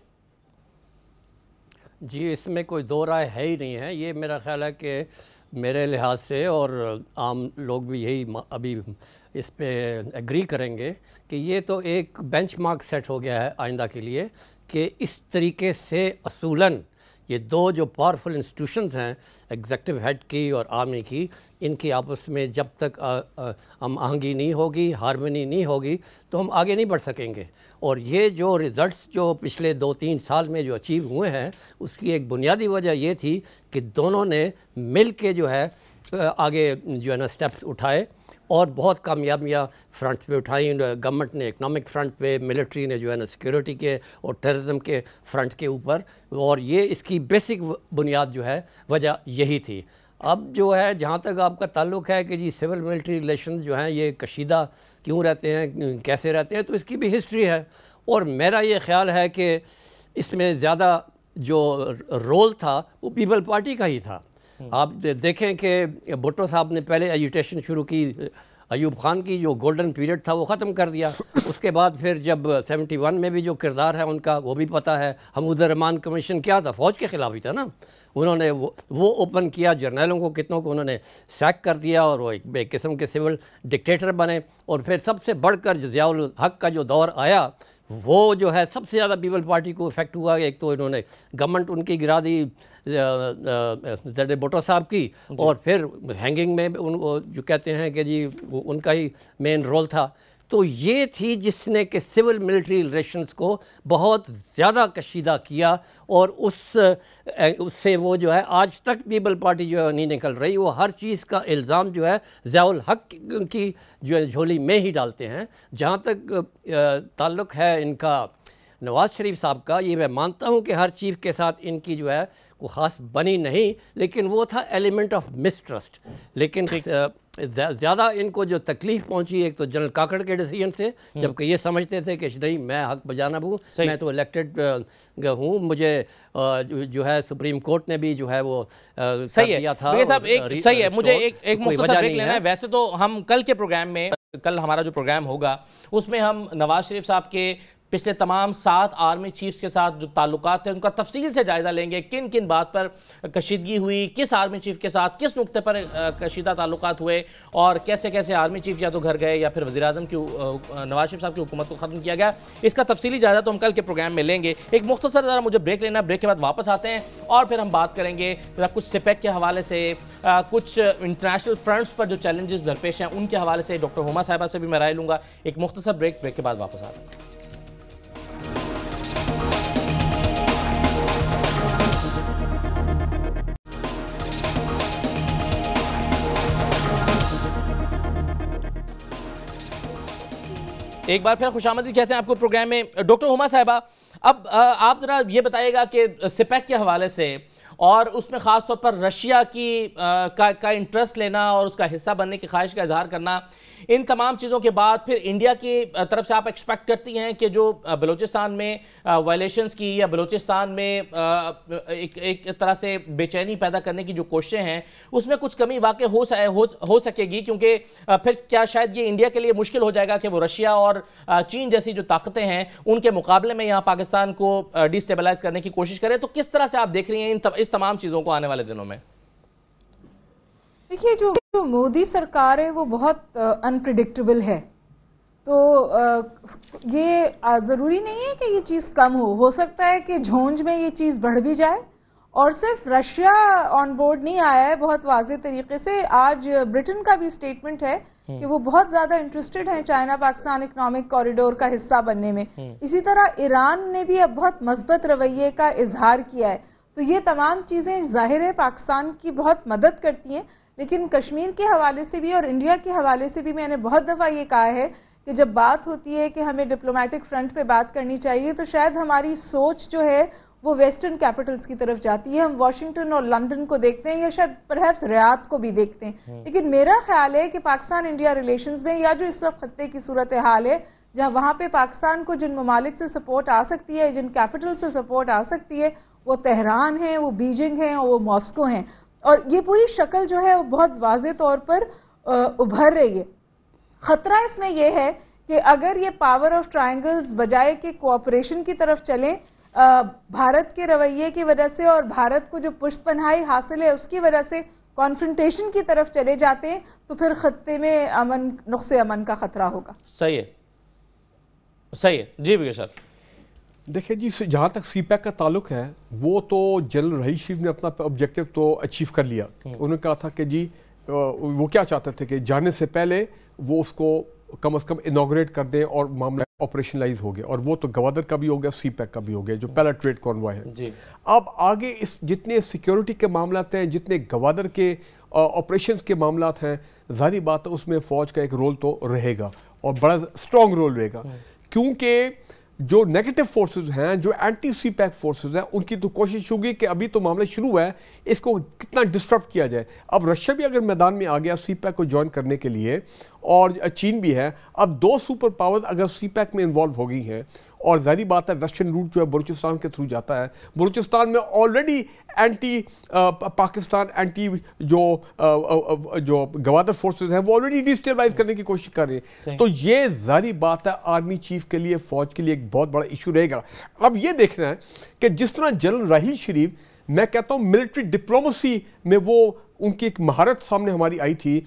जी इसमें कोई दो राय है ही नहीं है ये मेरा ख्याल है कि मेरे लिहाज से और आम लोग भी यही अभी इस पर एग्री करेंगे कि ये तो एक बेंचमार्क सेट हो गया है आइंदा के लिए कि इस तरीके से असूलन ये दो जो पावरफुल इंस्टीट्यूशन हैं एग्जेक्टिव हेड की और आर्मी की इनकी आपस में जब तक हम आहंगी नहीं होगी हारमोनी नहीं होगी तो हम आगे नहीं बढ़ सकेंगे और ये जो रिज़ल्ट्स जो पिछले दो तीन साल में जो अचीव हुए हैं उसकी एक बुनियादी वजह ये थी कि दोनों ने मिल के जो है आगे जो है ना स्टेप्स उठाए और बहुत कामयाबियाँ फ्रंट पे उठाई गवर्नमेंट uh, ने इकनॉमिक फ्रंट पे मिलिट्री ने जो है ना सिक्योरिटी के और टेररिज्म के फ्रंट के ऊपर और ये इसकी बेसिक बुनियाद जो है वजह यही थी अब जो है जहाँ तक आपका ताल्लुक है कि जी सिविल मिलिट्री रिलेशन जो हैं ये कशीदा क्यों रहते हैं कैसे रहते हैं तो इसकी भी हिस्ट्री है और मेरा ये ख्याल है कि इसमें ज़्यादा जो रोल था वो पीपल पार्टी का ही था हम्म। आप देखें कि भुट्टो साहब ने पहले एजुटेशन शुरू की अयूब खान की जो गोल्डन पीरियड था वो ख़त्म कर दिया उसके बाद फिर जब 71 में भी जो किरदार है उनका वो भी पता है हमूदरमान कमीशन क्या था फ़ौज के ख़िलाफ़ ही था ना उन्होंने वो वो ओपन किया जर्नलों को कितनों को उन्होंने सैक कर दिया और वो एक, एक किस्म के सिविल डिक्टेटर बने और फिर सबसे बढ़कर जजियाल हक का जो दौर आया वो जो है सबसे ज़्यादा पीपल पार्टी को इफेक्ट हुआ एक तो इन्होंने गवर्नमेंट उनकी गिरा दी जैड बोटो साहब की और फिर हैंगिंग में उन जो कहते हैं कि जी उनका ही मेन रोल था तो ये थी जिसने कि सिविल मिलिट्री रिलेशंस को बहुत ज़्यादा कशीदा किया और उस उससे वो जो है आज तक पीपल पार्टी जो है नहीं निकल रही वो हर चीज़ का इल्ज़ाम जो है ज़ियाल हक की जो है झोली में ही डालते हैं जहाँ तक ताल्लुक़ है इनका नवाज़ शरीफ साहब का ये मैं मानता हूँ कि हर चीफ के साथ इनकी जो है वो ख़ास बनी नहीं लेकिन वो था एलिमेंट ऑफ मिसट्रस्ट लेकिन ज़्यादा इनको जो तकलीफ़ पहुंची एक तो जनरल काकड़ के डिसीजन से हम्म। जबकि ये समझते थे कि नहीं मैं हक बजाना हूँ मैं तो इलेक्टेड हूँ मुझे जो है सुप्रीम कोर्ट ने भी जो है वो सही है था एक सही है मुझे एक एक मुख्तसर लेना है वैसे तो हम कल के प्रोग्राम में कल हमारा जो प्रोग्राम होगा उसमें हम नवाज शरीफ साहब के पिछले तमाम सात आर्मी चीफ्स के साथ जो ताल्लुक थे उनका तफसील से जायज़ा लेंगे किन किन बात पर कशीदगी हुई किस आर्मी चीफ के साथ किस नुकते पर कशीदा ताल्लुक हुए और कैसे कैसे आर्मी चीफ या तो घर गए या फिर वजी अजम की नवाज शरीफ साहब की हुकूमत को ख़त्म किया गया इसका तफसली जायज़ा तो हम कल के प्रोग्राम में लेंगे एक मुख्तर ज़रा मुझे ब्रेक लेना ब्रेक के बाद वापस आते हैं और फिर हम बात करेंगे कुछ सिपेक के हवाले से कुछ इंटरनेशनल फ्रंट्स पर जो चैलेंजेस दरपेश हैं उनके हवाले से डॉक्टर हुमा साहबा से भी मैं राय लूँगा एक मुख्तर ब्रेक ब्रेक के बाद वापस आते हैं एक बार फिर खुश आमदी कहते हैं आपको प्रोग्राम में डॉक्टर हुमा साहबा अब आप ज़रा ये बताइएगा कि सिपैक के हवाले से और उसमें ख़ास तौर पर रशिया की का, का इंटरेस्ट लेना और उसका हिस्सा बनने की ख्वाहिश का इजहार करना इन तमाम चीज़ों के बाद फिर इंडिया की तरफ से आप एक्सपेक्ट करती हैं कि जो बलूचिस्तान में वायलेशंस की या बलूचिस्तान में एक एक तरह से बेचैनी पैदा करने की जो कोशिशें हैं उसमें कुछ कमी वाकई हो, हो हो सकेगी क्योंकि फिर क्या शायद ये इंडिया के लिए मुश्किल हो जाएगा कि वो रशिया और चीन जैसी जो ताकतें हैं उनके मुकाबले में यहाँ पाकिस्तान को डिस्टेबलाइज करने की कोशिश करें तो किस तरह से आप देख रही हैं इन इस तमाम चीज़ों को आने वाले दिनों में देखिए जो जो तो मोदी सरकार है वो बहुत अनप्रिडिक्टेबल है तो ये ज़रूरी नहीं है कि ये चीज़ कम हो हो सकता है कि झोंझ में ये चीज़ बढ़ भी जाए और सिर्फ रशिया ऑन बोर्ड नहीं आया है बहुत वाज तरीके से आज ब्रिटेन का भी स्टेटमेंट है हम्म। कि वो बहुत ज़्यादा इंटरेस्टेड हैं चाइना पाकिस्तान इकोनॉमिक कॉरिडोर का हिस्सा बनने में हम्म। इसी तरह ईरान ने भी अब बहुत मजबूत रवैये का इजहार किया है तो ये तमाम चीज़ें जाहिर है पाकिस्तान की बहुत मदद करती हैं लेकिन कश्मीर के हवाले से भी और इंडिया के हवाले से भी मैंने बहुत दफ़ा ये कहा है कि जब बात होती है कि हमें डिप्लोमेटिक फ्रंट पे बात करनी चाहिए तो शायद हमारी सोच जो है वो वेस्टर्न कैपिटल्स की तरफ जाती है हम वाशिंगटन और लंदन को देखते हैं या शायद परहैप्स रियात को भी देखते हैं हम्म। लेकिन मेरा ख्याल है कि पाकिस्तान इंडिया रिलेशन में या जो इस वक्त खत्े की सूरत हाल है जहाँ वहाँ पे पाकिस्तान को जिन ममालिक से सपोर्ट आ सकती है जिन कैपिटल से सपोर्ट आ सकती है वो तेहरान है वो बीजिंग है और वो मॉस्को हैं और ये पूरी शक्ल जो है वो बहुत वाज तौर पर उभर रही है ख़तरा इसमें यह है कि अगर ये पावर ऑफ ट्राइंगल्स बजाय के कोऑपरेशन की तरफ चलें भारत के रवैये की वजह से और भारत को जो पुष्ट पनाही हासिल है उसकी वजह से कॉन्फ्रेंटेशन की तरफ चले जाते हैं तो फिर ख़त्ते में अमन नुस्ख अमन का ख़तरा होगा सही है सही है जी भैया सर देखिए जी जहाँ तक सी पैक का ताल्लुक है वो तो जनरल रही शिव ने अपना ऑब्जेक्टिव तो अचीव कर लिया हम्म। उन्होंने कहा था कि जी वो क्या चाहते थे कि जाने से पहले वो उसको कम अज़ कम इनाग्रेट कर दें और मामला ऑपरेशनलाइज हो गया और वो तो गवादर का भी हो गया सी पैक का भी हो गया जो हम्म। पहला ट्रेड कॉन्वॉय है जी। अब आगे इस जितने सिक्योरिटी के मामला हैं जितने गवादर के ऑपरेशन के मामला हैं जारी बात है उसमें फ़ौज का एक रोल तो रहेगा और बड़ा स्ट्रॉन्ग रोल रहेगा हम्म। क्योंकि जो नेगेटिव फोर्सेस हैं जो एंटी सी पैक फोर्सेज हैं उनकी तो कोशिश होगी कि अभी तो मामला शुरू हुआ है इसको कितना डिस्टर्ब किया जाए अब रशिया भी अगर मैदान में आ गया सी पैक को ज्वाइन करने के लिए और चीन भी है अब दो सुपर पावर अगर सी पैक में इन्वॉल्व हो गई हैं और जारी बात है वेस्टर्न रूट जो है बलूचिस्तान के थ्रू जाता है बलूचिस्तान में already anti ah, Pakistan anti जो आ, आ, जो गवादर फोर्सेस हैं वो ऑलरेडी डिस्टेबलाइज करने की कोशिश कर रहे हैं तो ये जारी बात है आर्मी चीफ के लिए फौज के लिए एक बहुत बड़ा इशू रहेगा अब ये देखना है कि जिस तरह जनरल राही शरीफ मैं कहता हूँ मिलिट्री डिप्लोमेसी में वो उनकी एक महारत सामने हमारी आई थी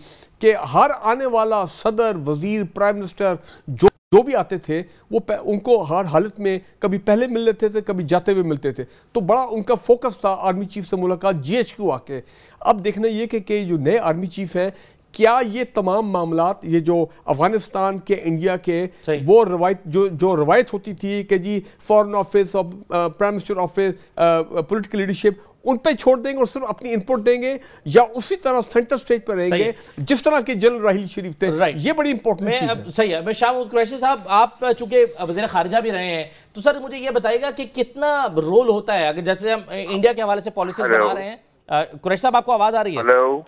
कि हर आने वाला सदर वजीर प्राइम मिनिस्टर जो जो भी आते थे वो उनको हर हालत में कभी पहले मिल लेते थे कभी जाते हुए मिलते थे तो बड़ा उनका फोकस था आर्मी चीफ से मुलाकात जी एच क्यू आके अब देखना ये कि, जो नए आर्मी चीफ हैं क्या ये तमाम मामला ये जो अफगानिस्तान के इंडिया के वो रवायत जो जो रवायत होती थी कि जी फॉरेन ऑफिस और prime minister office political leadership उन पर छोड़ देंगे और सिर्फ अपनी इनपुट देंगे या उसी तरह सेंटर स्टेज पर रहेंगे जिस तरह के जनरल राहिल शरीफ थे ये बड़ी इंपॉर्टेंट सही है मैं शाह कुरैशी साहब आप चूंकि वजीर खारजा भी रहे हैं तो सर मुझे ये बताएगा कि कितना रोल होता है अगर जैसे हम इंडिया के हवाले से पॉलिसी बना रहे हैं कुरैश साहब आपको आवाज आ रही है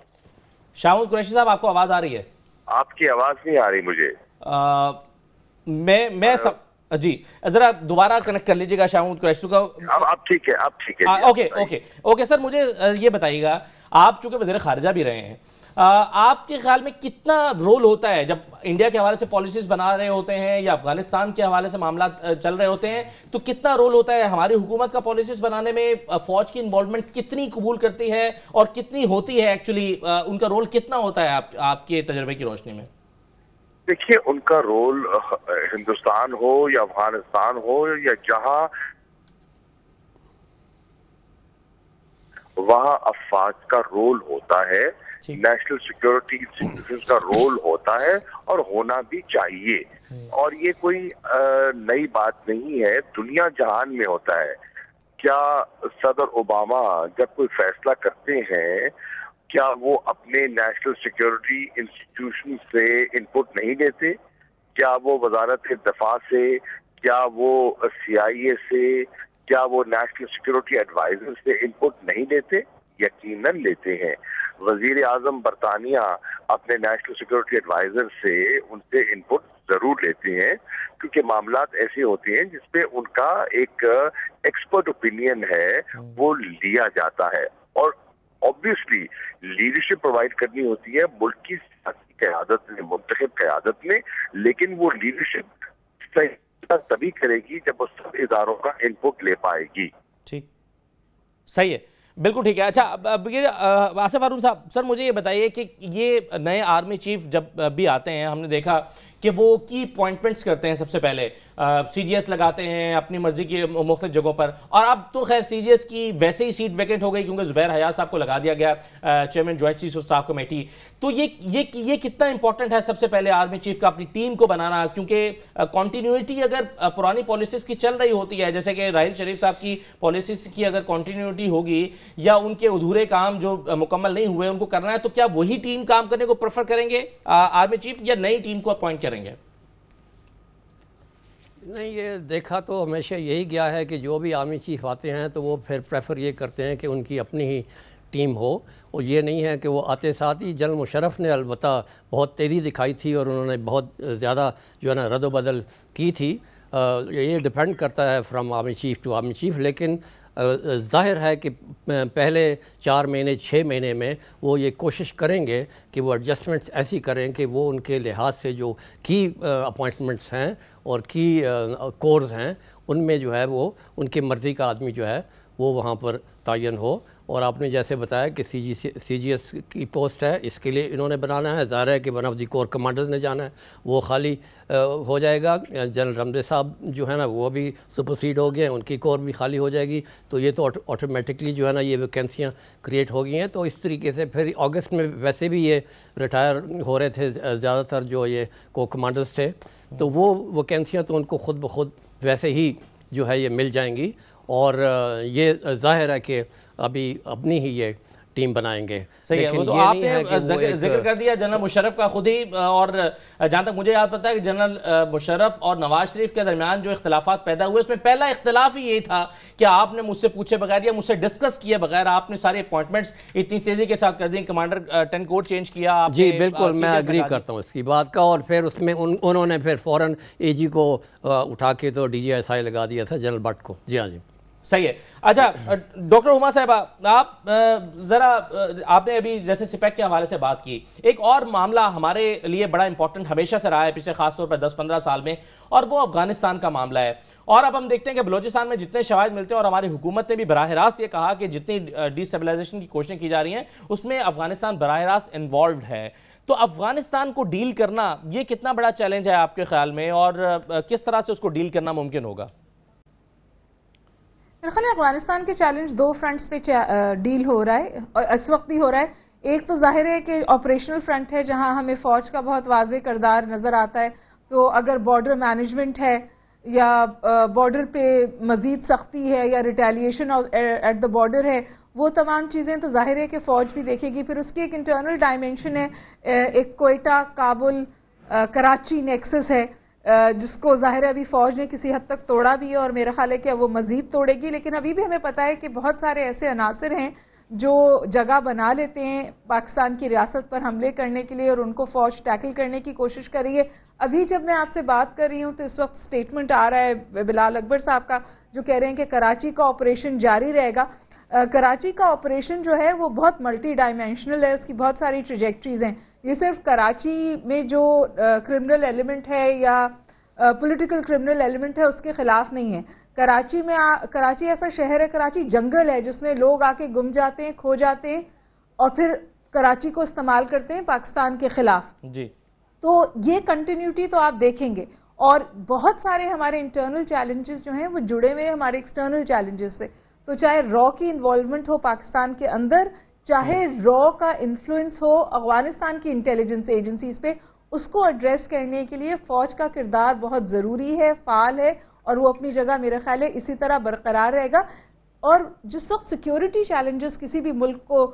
शाहमुद कुरैशी साहब आपको आवाज आ रही है आपकी आवाज नहीं आ रही मुझे आ, मैं मैं सब जी जरा दोबारा कनेक्ट कर लीजिएगा शाह कुरैशी का अब ठीक है आप ठीक है ओके ओके ओके सर मुझे ये बताइएगा आप चूंकि वजीर खारजा भी रहे हैं आपके ख्याल में कितना रोल होता है जब इंडिया के हवाले से पॉलिसीज बना रहे होते हैं या अफगानिस्तान के हवाले से मामला चल रहे होते हैं तो कितना रोल होता है हमारी हुकूमत का पॉलिसीज बनाने में फौज की इन्वॉल्वमेंट कितनी कबूल करती है और कितनी होती है एक्चुअली उनका रोल कितना होता है आप, आपके तजर्बे की रोशनी में देखिए उनका रोल हिंदुस्तान हो या अफगानिस्तान हो या जहां वहां अफवाज का रोल होता है नेशनल सिक्योरिटी इंस्टीट्यूशन का रोल होता है और होना भी चाहिए हम्म। और ये कोई नई बात नहीं है दुनिया जहान में होता है क्या सदर ओबामा जब कोई फैसला करते हैं क्या वो अपने नेशनल सिक्योरिटी इंस्टीट्यूशन से इनपुट नहीं देते क्या वो वजारत दफा से क्या वो सी आई ए से क्या वो नेशनल सिक्योरिटी एडवाइजर से इनपुट नहीं लेते यकीनन लेते हैं वजीर अजम बरतानिया अपने नेशनल सिक्योरिटी एडवाइजर से उनसे इनपुट जरूर लेते हैं क्योंकि मामला ऐसे होते हैं जिसपे उनका एक एक्सपर्ट ओपिनियन है हम्म। वो लिया जाता है और ऑब्वियसली लीडरशिप प्रोवाइड करनी होती है मुल्क की सियासी क्यादत ने मुंतब क्यादत ने लेकिन वो लीडरशिप तभी करेगी जब वो सब इदारों का इनपुट ले पाएगी ठीक सही है बिल्कुल ठीक है अच्छा अब, ये आसिफ हारून साहब सर मुझे ये बताइए कि ये नए आर्मी चीफ जब भी आते हैं हमने देखा कि वो की अपॉइंटमेंट्स करते हैं सबसे पहले सी जी एस लगाते हैं अपनी मर्जी की मुख्त जगहों पर और अब तो खैर सी जी एस की वैसे ही सीट वैकेंट हो गई क्योंकि जुबैर हयास साहब को लगा दिया गया chairman joint chief of staff committee तो ये ये ये कितना इंपॉर्टेंट है सबसे पहले आर्मी चीफ का अपनी टीम को बनाना क्योंकि कॉन्टीन्यूटी अगर पुरानी पॉलिसीज की चल रही होती है जैसे कि राहल शरीफ साहब की पॉलिसीज की अगर कॉन्टीन्यूटी होगी या उनके अधूरे काम जो मुकम्मल नहीं हुए उनको करना है तो क्या वही टीम काम करने को प्रेफर करेंगे आर्मी चीफ या नई टीम को अपॉइंट करेंगे नहीं ये देखा तो हमेशा यही गया है कि जो भी आर्मी चीफ आते हैं तो वो फिर प्रेफर ये करते हैं कि उनकी अपनी ही टीम हो और ये नहीं है कि वो आते साथ ही जनरल मुशरफ ने अलबत् बहुत तेज़ी दिखाई थी और उन्होंने बहुत ज़्यादा जो है ना रद्द बदल की थी आ, ये डिपेंड करता है from army chief to army chief लेकिन ज़ाहिर है कि पहले चार महीने छः महीने में वो ये कोशिश करेंगे कि वो एडजस्टमेंट्स ऐसी करें कि वो उनके लिहाज से जो की अपॉइंटमेंट्स हैं और की कोर्स हैं उनमें जो है वो उनकी मर्ज़ी का आदमी जो है वो वहाँ पर तयन हो और आपने जैसे बताया कि सी जी सी जी एस की पोस्ट है इसके लिए इन्होंने बनाना है ज़ाहिर है कि one of the core commanders ने जाना है वो खाली आ, हो जाएगा जनरल रमजे साहब जो है ना वो भी सुपरसीड हो गए हैं उनकी कोर भी खाली हो जाएगी तो ये तो ऑटोमेटिकली जो है ना ये वैकेंसियाँ क्रिएट हो गई हैं तो इस तरीके से फिर अगस्त में वैसे भी ये रिटायर हो रहे थे ज़्यादातर जो ये को कमांडर्स थे तो वो वैकेंसियाँ तो उनको खुद ब खुद वैसे ही जो है ये मिल जाएंगी और ये जाहिर है कि अभी अपनी ही ये टीम बनाएंगे सही है वो तो आपने जिक्र कर दिया जनरल मुशरफ का खुद ही और जहाँ तक मुझे याद पता है कि जनरल मुशरफ और नवाज शरीफ के दरमियान जो इख्तलाफा पैदा हुए उसमें पहला इख्तलाफ ही यही था कि आपने मुझसे पूछे बगैर या मुझसे डिस्कस किए बगैर आपने सारे अपॉइंटमेंट्स इतनी तेज़ी के साथ कर दी कमांडर टेन कोड चेंज किया जी बिल्कुल मैं अग्री करता हूँ इसकी बात का और फिर उसमें उन्होंने फिर फ़ौरन ए को उठा के तो डी लगा दिया था जनरल भट्ट को जी हाँ जी सही है अच्छा डॉक्टर हुमा साहब आप ज़रा आपने अभी जैसे सिपैक के हवाले से बात की एक और मामला हमारे लिए बड़ा इंपॉर्टेंट हमेशा से रहा है पिछले खासतौर पर 10-15 साल में और वो अफगानिस्तान का मामला है और अब हम देखते हैं कि बलोचिस्तान में जितने शवाद मिलते हैं और हमारी हुकूमत ने भी बरह रास्त ये कहा कि जितनी डिस्टेबलाइजेशन की कोशिशें की जा रही हैं उसमें अफगानिस्तान बरह रास्त इन्वॉल्व है तो अफगानिस्तान को डील करना ये कितना बड़ा चैलेंज है आपके ख्याल में और किस तरह से उसको डील करना मुमकिन होगा मेरे ख्याल अफगानिस्तान के चैलेंज दो फ्रंट्स पे डील हो रहा है और इस वक्त भी हो रहा है एक तो जाहिर है कि ऑपरेशनल फ्रंट है जहाँ हमें फ़ौज का बहुत वाज करदार नज़र आता है तो अगर बॉर्डर मैनेजमेंट है या बॉर्डर पे मज़ीद सख्ती है या रिटेलिएशन एट द बॉर्डर है वो तमाम चीज़ें तो जाहिर है कि फ़ौज भी देखेगी फिर उसकी एक इंटरनल डायमेंशन है एक कोयटा काबुल कराची नेक्सस है जिसको ज़ाहिर है अभी फ़ौज ने किसी हद तक तोड़ा भी है और मेरा ख्याल है कि वो मज़ीद तोड़ेगी लेकिन अभी भी हमें पता है कि बहुत सारे ऐसे अनासर हैं जो जगह बना लेते हैं पाकिस्तान की रियासत पर हमले करने के लिए और उनको फ़ौज टैकल करने की कोशिश कर रही है अभी जब मैं आपसे बात कर रही हूँ तो इस वक्त स्टेटमेंट आ रहा है बिलाल अकबर साहब का जो कह रहे हैं कि कराची का ऑपरेशन जारी रहेगा कराची का ऑपरेशन जो है वो बहुत मल्टी डायमेंशनल है उसकी बहुत सारी ट्रिजेक्ट्रीज़ हैं ये सिर्फ कराची में जो क्रिमिनल एलिमेंट है या पॉलिटिकल क्रिमिनल एलिमेंट है उसके खिलाफ नहीं है कराची में आ, कराची ऐसा शहर है कराची जंगल है जिसमें लोग आके गुम जाते हैं खो जाते हैं और फिर कराची को इस्तेमाल करते हैं पाकिस्तान के खिलाफ जी तो ये कंटिन्यूटी तो आप देखेंगे और बहुत सारे हमारे इंटरनल चैलेंजेस जो हैं वो जुड़े हुए हमारे एक्सटर्नल चैलेंजेस से तो चाहे रॉ की इन्वॉल्वमेंट हो पाकिस्तान के अंदर चाहे रॉ का इन्फ्लुएंस हो अफगानिस्तान की इंटेलिजेंस एजेंसीज पे उसको एड्रेस करने के लिए फौज का किरदार बहुत ज़रूरी है फाल है और वो अपनी जगह मेरा ख्याल है इसी तरह बरकरार रहेगा और जिस वक्त सिक्योरिटी चैलेंजेस किसी भी मुल्क को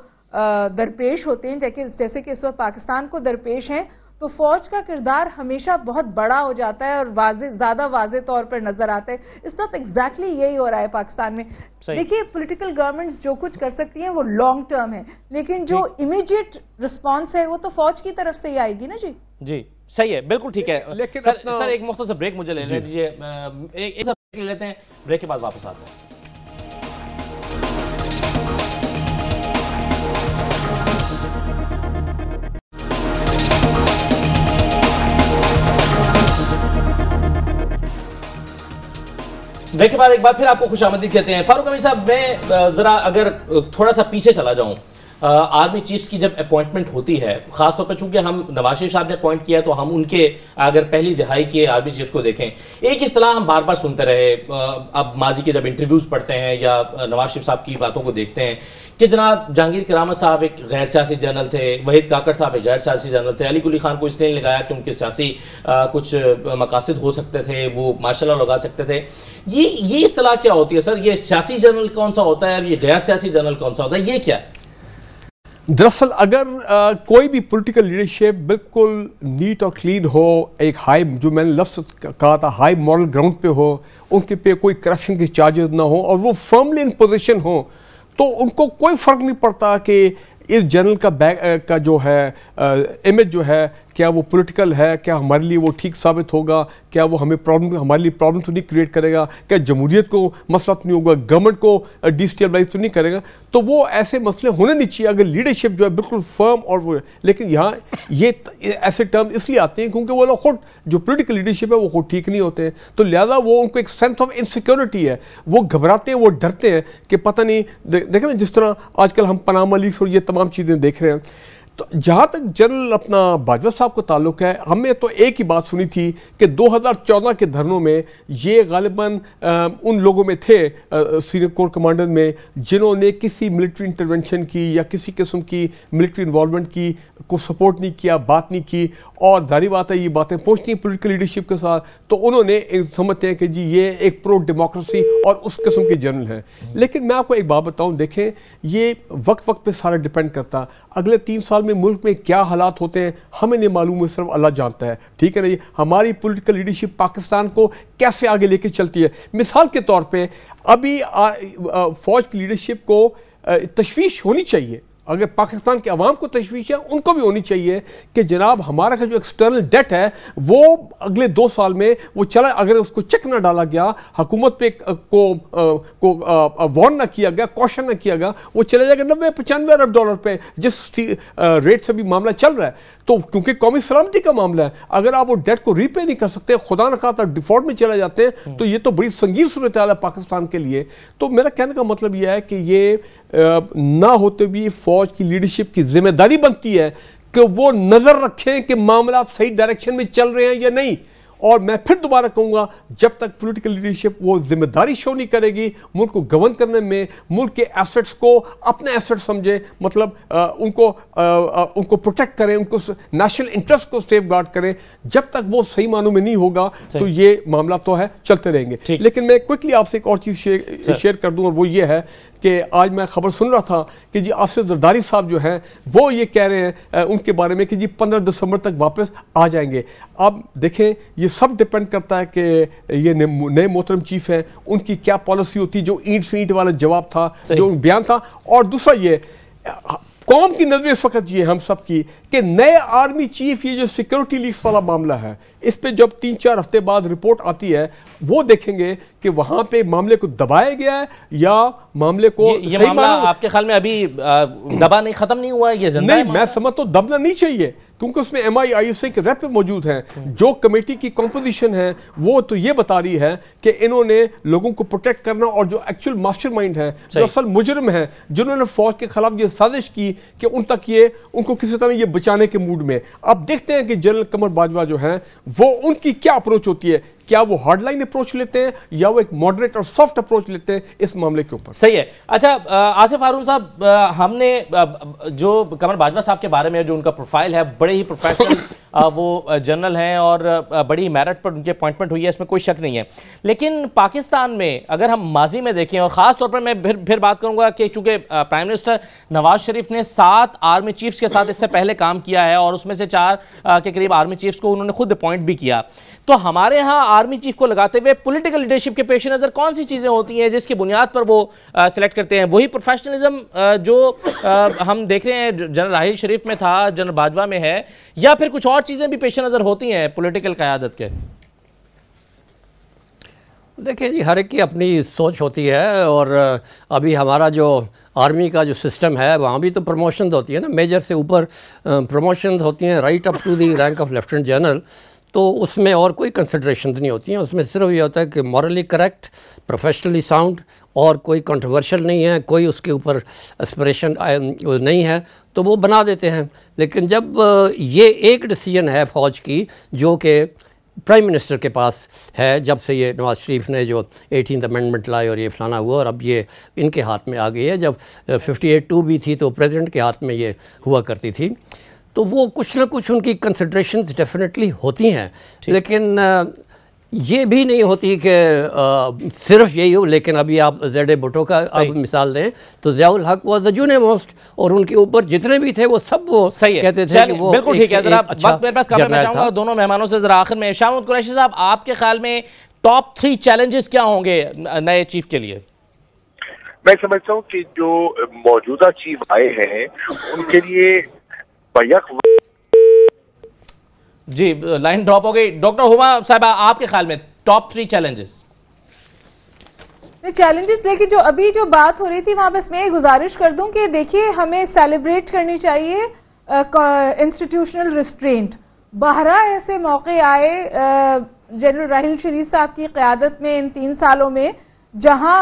दरपेश होते हैं जैसे जैसे कि इस वक्त पाकिस्तान को दरपेश हैं तो फौज का किरदार हमेशा बहुत बड़ा हो जाता है और वाजे ज़्यादा वाजे तौर पर नज़र आता है इस वक्त एग्जैक्टली यही हो रहा है पाकिस्तान में देखिए पोलिटिकल गवर्नमेंट्स जो कुछ कर सकती हैं वो लॉन्ग टर्म है लेकिन जो इमीडिएट रिस्पॉन्स है वो तो फौज की तरफ से ही आएगी ना जी जी सही है बिल्कुल ठीक है लेकिन सर, सर एक मुख्तर ब्रेक मुझे ले लीजिए ले लेते हैं ब्रेक के बाद वापस आते हैं ब्रेक के बाद एक बार फिर आपको खुश आमदी कहते हैं फारूक अमीर साहब मैं ज़रा अगर थोड़ा सा पीछे चला जाऊँ आर्मी चीफ्स की जब अपॉइंटमेंट होती है खासतौर पर चूंकि हम नवाज शरीफ साहब ने अपॉइंट किया तो हम उनके अगर पहली दिहाई के आर्मी चीफ्स को देखें एक इस तरह हम बार बार सुनते रहे अब माजी के जब इंटरव्यूज़ पढ़ते हैं या नवाज शरीफ साहब की बातों को देखते हैं कि जनाब जहांगीर करामत साहब एक गैर सियासी जनरल थे वहीद काकड़ साहब एक गैर सियासी जनरल थे अली कुली खान को इसलिए लगाया कि उनके सियासी कुछ मकासद हो सकते थे वो माशाला लगा सकते थे ये ये इस तरह क्या होती है सर ये सियासी जनरल कौन सा होता है और ये गैर सियासी जनरल कौन सा होता है ये क्या है दरअसल अगर आ, कोई भी पॉलिटिकल लीडरशिप बिल्कुल नीट और क्लीन हो एक हाई जो मैंने लफ्स कहा था हाई मॉरल ग्राउंड पे हो उनके पे कोई करप्शन के चार्जेस ना हो और वो फर्मली इन पोजीशन हो तो उनको कोई फ़र्क नहीं पड़ता कि इस जनरल का बैक का जो है इमेज जो है क्या वो पॉलिटिकल है क्या हमारे लिए वो ठीक साबित होगा क्या वो हमें प्रॉब्लम हमारे लिए प्रॉब्लम तो नहीं क्रिएट करेगा क्या जमहूरियत को मसला तो नहीं होगा गवर्नमेंट को डिस्टेबलाइज uh, तो नहीं करेगा तो वो ऐसे मसले होने नहीं चाहिए अगर लीडरशिप जो है बिल्कुल फर्म और वो लेकिन यहाँ ये ऐसे टर्म इसलिए आते हैं क्योंकि वो लोग खुद जो पोलिटिकल लीडरशिप है वो खुद ठीक नहीं होते हैं तो लिहाजा वो उनको एक सेंस ऑफ इनसिक्योरिटी है वो घबराते हैं वो डरते हैं कि पता नहीं देखें ना जिस तरह आजकल हम पनामा लीक्स और ये तमाम चीज़ें देख रहे हैं तो जहाँ तक जनरल अपना बाजवा साहब का ताल्लुक है हमने तो एक ही बात सुनी थी कि 2014 के धरनों में ये गालिबा उन लोगों में थे सीनियर कोर कमांडर में जिन्होंने किसी मिलिट्री इंटरवेंशन की या किसी किस्म की मिलिट्री इन्वॉलमेंट की को सपोर्ट नहीं किया बात नहीं की और जारी बात है ये बातें पहुँचती हैं पोलिटिकल लीडरशिप के साथ तो उन्होंने समझते हैं कि जी ये एक प्रो डेमोक्रेसी और उस किस्म के जनरल हैं लेकिन मैं आपको एक बात बताऊँ देखें ये वक्त वक्त पर सारा डिपेंड करता अगले तीन साल में मुल्क में क्या हालात होते हैं हमें नहीं मालूम है सिर्फ अल्लाह जानता है ठीक है ना ये हमारी पॉलिटिकल लीडरशिप पाकिस्तान को कैसे आगे लेके चलती है मिसाल के तौर पर अभी फ़ौज की लीडरशिप को तशवीश होनी चाहिए अगर पाकिस्तान के अवाम को तशवीश है उनको भी होनी चाहिए कि जनाब हमारा का जो एक्सटर्नल डेट है वो अगले दो साल में वो चला अगर उसको चेक ना डाला गया हुकूमत पे को को वार्न ना किया गया कौशन ना किया गया वो चला जाएगा नब्बे पचानवे अरब डॉलर पे जिस रेट से भी मामला चल रहा है तो क्योंकि कौमी सलामती का मामला है अगर आप वो डेट को रीपे नहीं कर सकते खुदा न खाता डिफॉल्ट में चले जाते हैं तो ये तो बड़ी संगीन सूरत है पाकिस्तान के लिए तो मेरा कहने का मतलब यह है कि ये ना होते भी फौज की लीडरशिप की जिम्मेदारी बनती है कि वो नज़र रखें कि मामला सही डायरेक्शन में चल रहे हैं या नहीं और मैं फिर दोबारा कहूँगा जब तक पॉलिटिकल लीडरशिप वो जिम्मेदारी शो नहीं करेगी मुल्क को गवर्न करने में मुल्क के एसेट्स को अपने एसेट्स समझे मतलब आ, उनको उनको प्रोटेक्ट करें उनको नेशनल इंटरेस्ट को सेफ गार्ड करें जब तक वो सही मानों में नहीं होगा तो ये मामला तो है चलते रहेंगे लेकिन मैं क्विकली आपसे एक और चीज़ शेयर, शेयर कर दूँ और वो ये है कि आज मैं खबर सुन रहा था कि जी आसिफ जरदारी साहब जो हैं वो ये कह रहे हैं उनके बारे में कि जी पंद्रह दिसंबर तक वापस आ जाएंगे अब देखें ये सब डिपेंड करता है कि ये नए मोहतरम चीफ हैं उनकी क्या पॉलिसी होती जो ईंट से ईंट वाला जवाब था जो बयान था और दूसरा ये कौम की नज़र इस वक्त ये हम सब की कि नए आर्मी चीफ ये जो सिक्योरिटी लीक्स वाला मामला है इस पर जब तीन चार हफ्ते बाद रिपोर्ट आती है वो देखेंगे कि वहां पे मामले को दबाया गया है या मामले को ये, ये मामला आपके ख्याल में अभी दबा नहीं ख़त्म नहीं हुआ है ये नहीं मैं समझता तो दबना नहीं चाहिए क्योंकि उसमें एम आई आई से रेप मौजूद हैं जो कमेटी की कॉम्पोजिशन है वो तो ये बता रही है कि इन्होंने लोगों को प्रोटेक्ट करना और जो एक्चुअल मास्टर माइंड है जो असल मुजरम है जिन्होंने फौज के खिलाफ ये साजिश की कि उन तक ये उनको किसी तरह ये बचाने के मूड में अब देखते हैं कि जनरल कमर बाजवा जो है वो उनकी क्या अप्रोच होती है क्या वो हार्डलाइन अप्रोच लेते हैं या वो एक मॉडरेट और सॉफ्ट अप्रोच लेते हैं इस मामले के ऊपर सही है अच्छा आसिफ हारून साहब हमने जो कमर बाजवा साहब के बारे में जो उनका प्रोफाइल है बड़े ही प्रोफेशनल वो जनरल हैं और बड़ी मेरिट पर उनकी अपॉइंटमेंट हुई है इसमें कोई शक नहीं है लेकिन पाकिस्तान में अगर हम माजी में देखें और ख़ास तौर पर मैं फिर फिर बात करूंगा कि चूंकि प्राइम मिनिस्टर नवाज शरीफ ने सात आर्मी चीफ्स के साथ इससे पहले काम किया है और उसमें से चार के करीब आर्मी चीफ्स को उन्होंने खुद अपॉइंट भी किया तो हमारे यहाँ आर्मी चीफ को लगाते हुए पॉलिटिकल लीडरशिप के पेश नज़र कौन सी चीज़ें होती हैं जिसकी बुनियाद पर वो सिलेक्ट करते हैं वही प्रोफेशनलिज्म जो आ, हम देख रहे हैं जनरल राहिल शरीफ में था जनरल बाजवा में है या फिर कुछ और चीज़ें भी पेश नज़र होती हैं पोलिटिकल क़्यादत के देखिए जी हर एक की अपनी सोच होती है और अभी हमारा जो आर्मी का जो सिस्टम है वहाँ भी तो प्रमोशन होती है ना मेजर से ऊपर प्रमोशन होती हैं right up to the rank of lieutenant general तो उसमें और कोई कंसिड्रेशन नहीं होती हैं उसमें सिर्फ ये होता है कि मॉरली करेक्ट प्रोफेशनली साउंड और कोई कंट्रोवर्शियल नहीं है कोई उसके ऊपर एस्परेशन नहीं है तो वो बना देते हैं लेकिन जब ये एक डिसीजन है फ़ौज की जो कि प्राइम मिनिस्टर के पास है जब से ये नवाज़ शरीफ ने जो एटीन अमेंडमेंट लाए और ये फलाना हुआ और अब ये इनके हाथ में आ गई है जब फिफ्टी एट टू भी थी तो प्रेसिडेंट के हाथ में ये हुआ करती थी तो वो कुछ ना कुछ उनकी कंसिड्रेशन डेफिनेटली होती हैं लेकिन ये भी नहीं होती कि सिर्फ यही हो लेकिन अभी आप जेड भुटो का अब मिसाल दें तो जयाउल हक वॉज द जूनियर मोस्ट और उनके ऊपर जितने भी थे वो सब वो सही कहते थे कि वो बिल्कुल ठीक है जरा अच्छा वक्त मेरे पास कम मैं और दोनों मेहमानों से जरा आखिर में शाह कुरैशी साहब आपके ख्याल में टॉप थ्री चैलेंजेस क्या होंगे नए चीफ के लिए मैं समझता हूँ कि जो मौजूदा चीफ आए हैं उनके लिए बयक जी लाइन ड्रॉप हो गई डॉक्टर हुमा साहब आपके ख्याल में टॉप थ्री चैलेंजेस चैलेंजेस लेकिन जो अभी जो बात हो रही थी वहां बस मैं गुजारिश कर दूं कि देखिए हमें सेलिब्रेट करनी चाहिए इंस्टीट्यूशनल रिस्ट्रेंट बहरा ऐसे मौके आए जनरल राहिल शरीफ साहब की क़्यादत में इन तीन सालों में जहां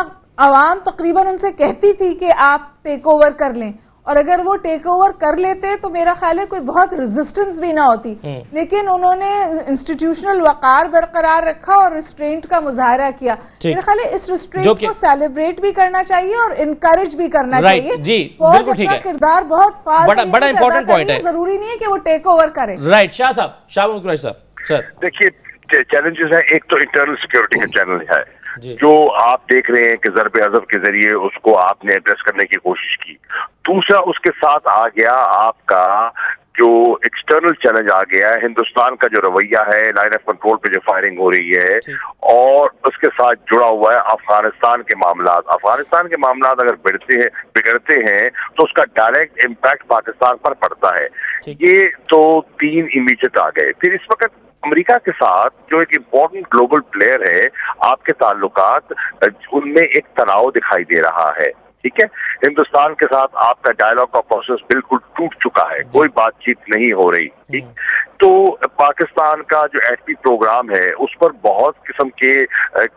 आवाम तकरीबन उनसे कहती थी कि आप टेक ओवर कर लें और अगर वो टेक ओवर कर लेते तो मेरा ख्याल है कोई बहुत रेजिस्टेंस भी ना होती हम्म। लेकिन उन्होंने इंस्टीट्यूशनल वकार बरकरार रखा और रिस्ट्रेंट का मुजाहरा किया मेरा ख्याल है इस रिस्ट्रेंट को सेलिब्रेट भी करना चाहिए और इनकरेज भी करना चाहिए जी फौज अपना किरदार बहुत बड़ा, बड़ा इम्पोर्टेंट पॉइंट है जरूरी नहीं है कि वो टेक ओवर करे राइट शाह साहब शाह देखिए चैलेंजेस है एक तो इंटरनल सिक्योरिटी का चैनल है जो आप देख रहे हैं कि जरब अजब के जरिए उसको आपने एड्रेस करने की कोशिश की दूसरा उसके साथ आ गया आपका जो एक्सटर्नल चैलेंज आ गया है हिंदुस्तान का जो रवैया है लाइन ऑफ कंट्रोल पे जो फायरिंग हो रही है और उसके साथ जुड़ा हुआ है अफगानिस्तान के मामला अफगानिस्तान के मामला अगर बढ़ते हैं बिगड़ते हैं तो उसका डायरेक्ट इम्पैक्ट पाकिस्तान पर पड़ता है ये तो तीन इमीजिएट आ गए फिर इस वक्त अमेरिका के साथ जो एक इम्पोर्टेंट ग्लोबल प्लेयर है आपके ताल्लुकात उनमें एक तनाव दिखाई दे रहा है ठीक है हिंदुस्तान के साथ आपका डायलॉग का प्रोसेस बिल्कुल टूट चुका है कोई बातचीत नहीं हो रही ठीक हाँ। तो पाकिस्तान का जो एटमी प्रोग्राम है उस पर बहुत किस्म के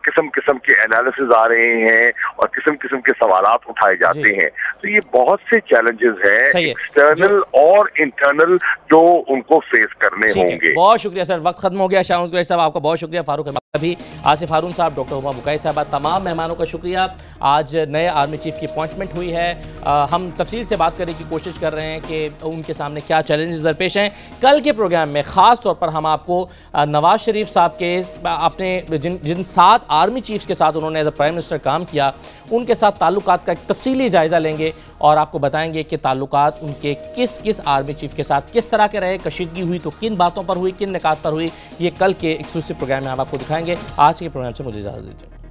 किस्म किस्म के एनालिसिस आ रहे हैं और किस्म किस्म के सवाल उठाए जाते हैं तो ये बहुत से चैलेंजेस हैं एक्सटर्नल और इंटरनल जो उनको फेस करने होंगे बहुत शुक्रिया सर वक्त खत्म हो गया शाह साहब आपका बहुत शुक्रिया फारूक भी आसिफ हारून साहब डॉक्टर उमा बुकाई साहब तमाम मेहमानों का शुक्रिया आज नए आर्मी चीफ की अपॉइंटमेंट हुई है आ, हम तफसील से बात करने की कोशिश कर रहे हैं कि उनके सामने क्या चैलेंजेस दरपेश हैं कल के प्रोग्राम प्रोग्राम में ख़ास तौर पर हम आपको नवाज़ शरीफ साहब के अपने जिन जिन सात आर्मी चीफ्स के साथ उन्होंने एज प्राइम मिनिस्टर काम किया उनके साथ ताल्लुक का एक तफसीली जायज़ा लेंगे और आपको बताएंगे कि ताल्लुक उनके किस किस आर्मी चीफ के साथ किस तरह के रहे कशीदगी हुई तो किन बातों पर हुई किन निकात पर हुई ये कल के एक्सक्लूसिव प्रोग्राम में हम आपको दिखाएंगे आज के प्रोग्राम से मुझे इजाज़त दीजिए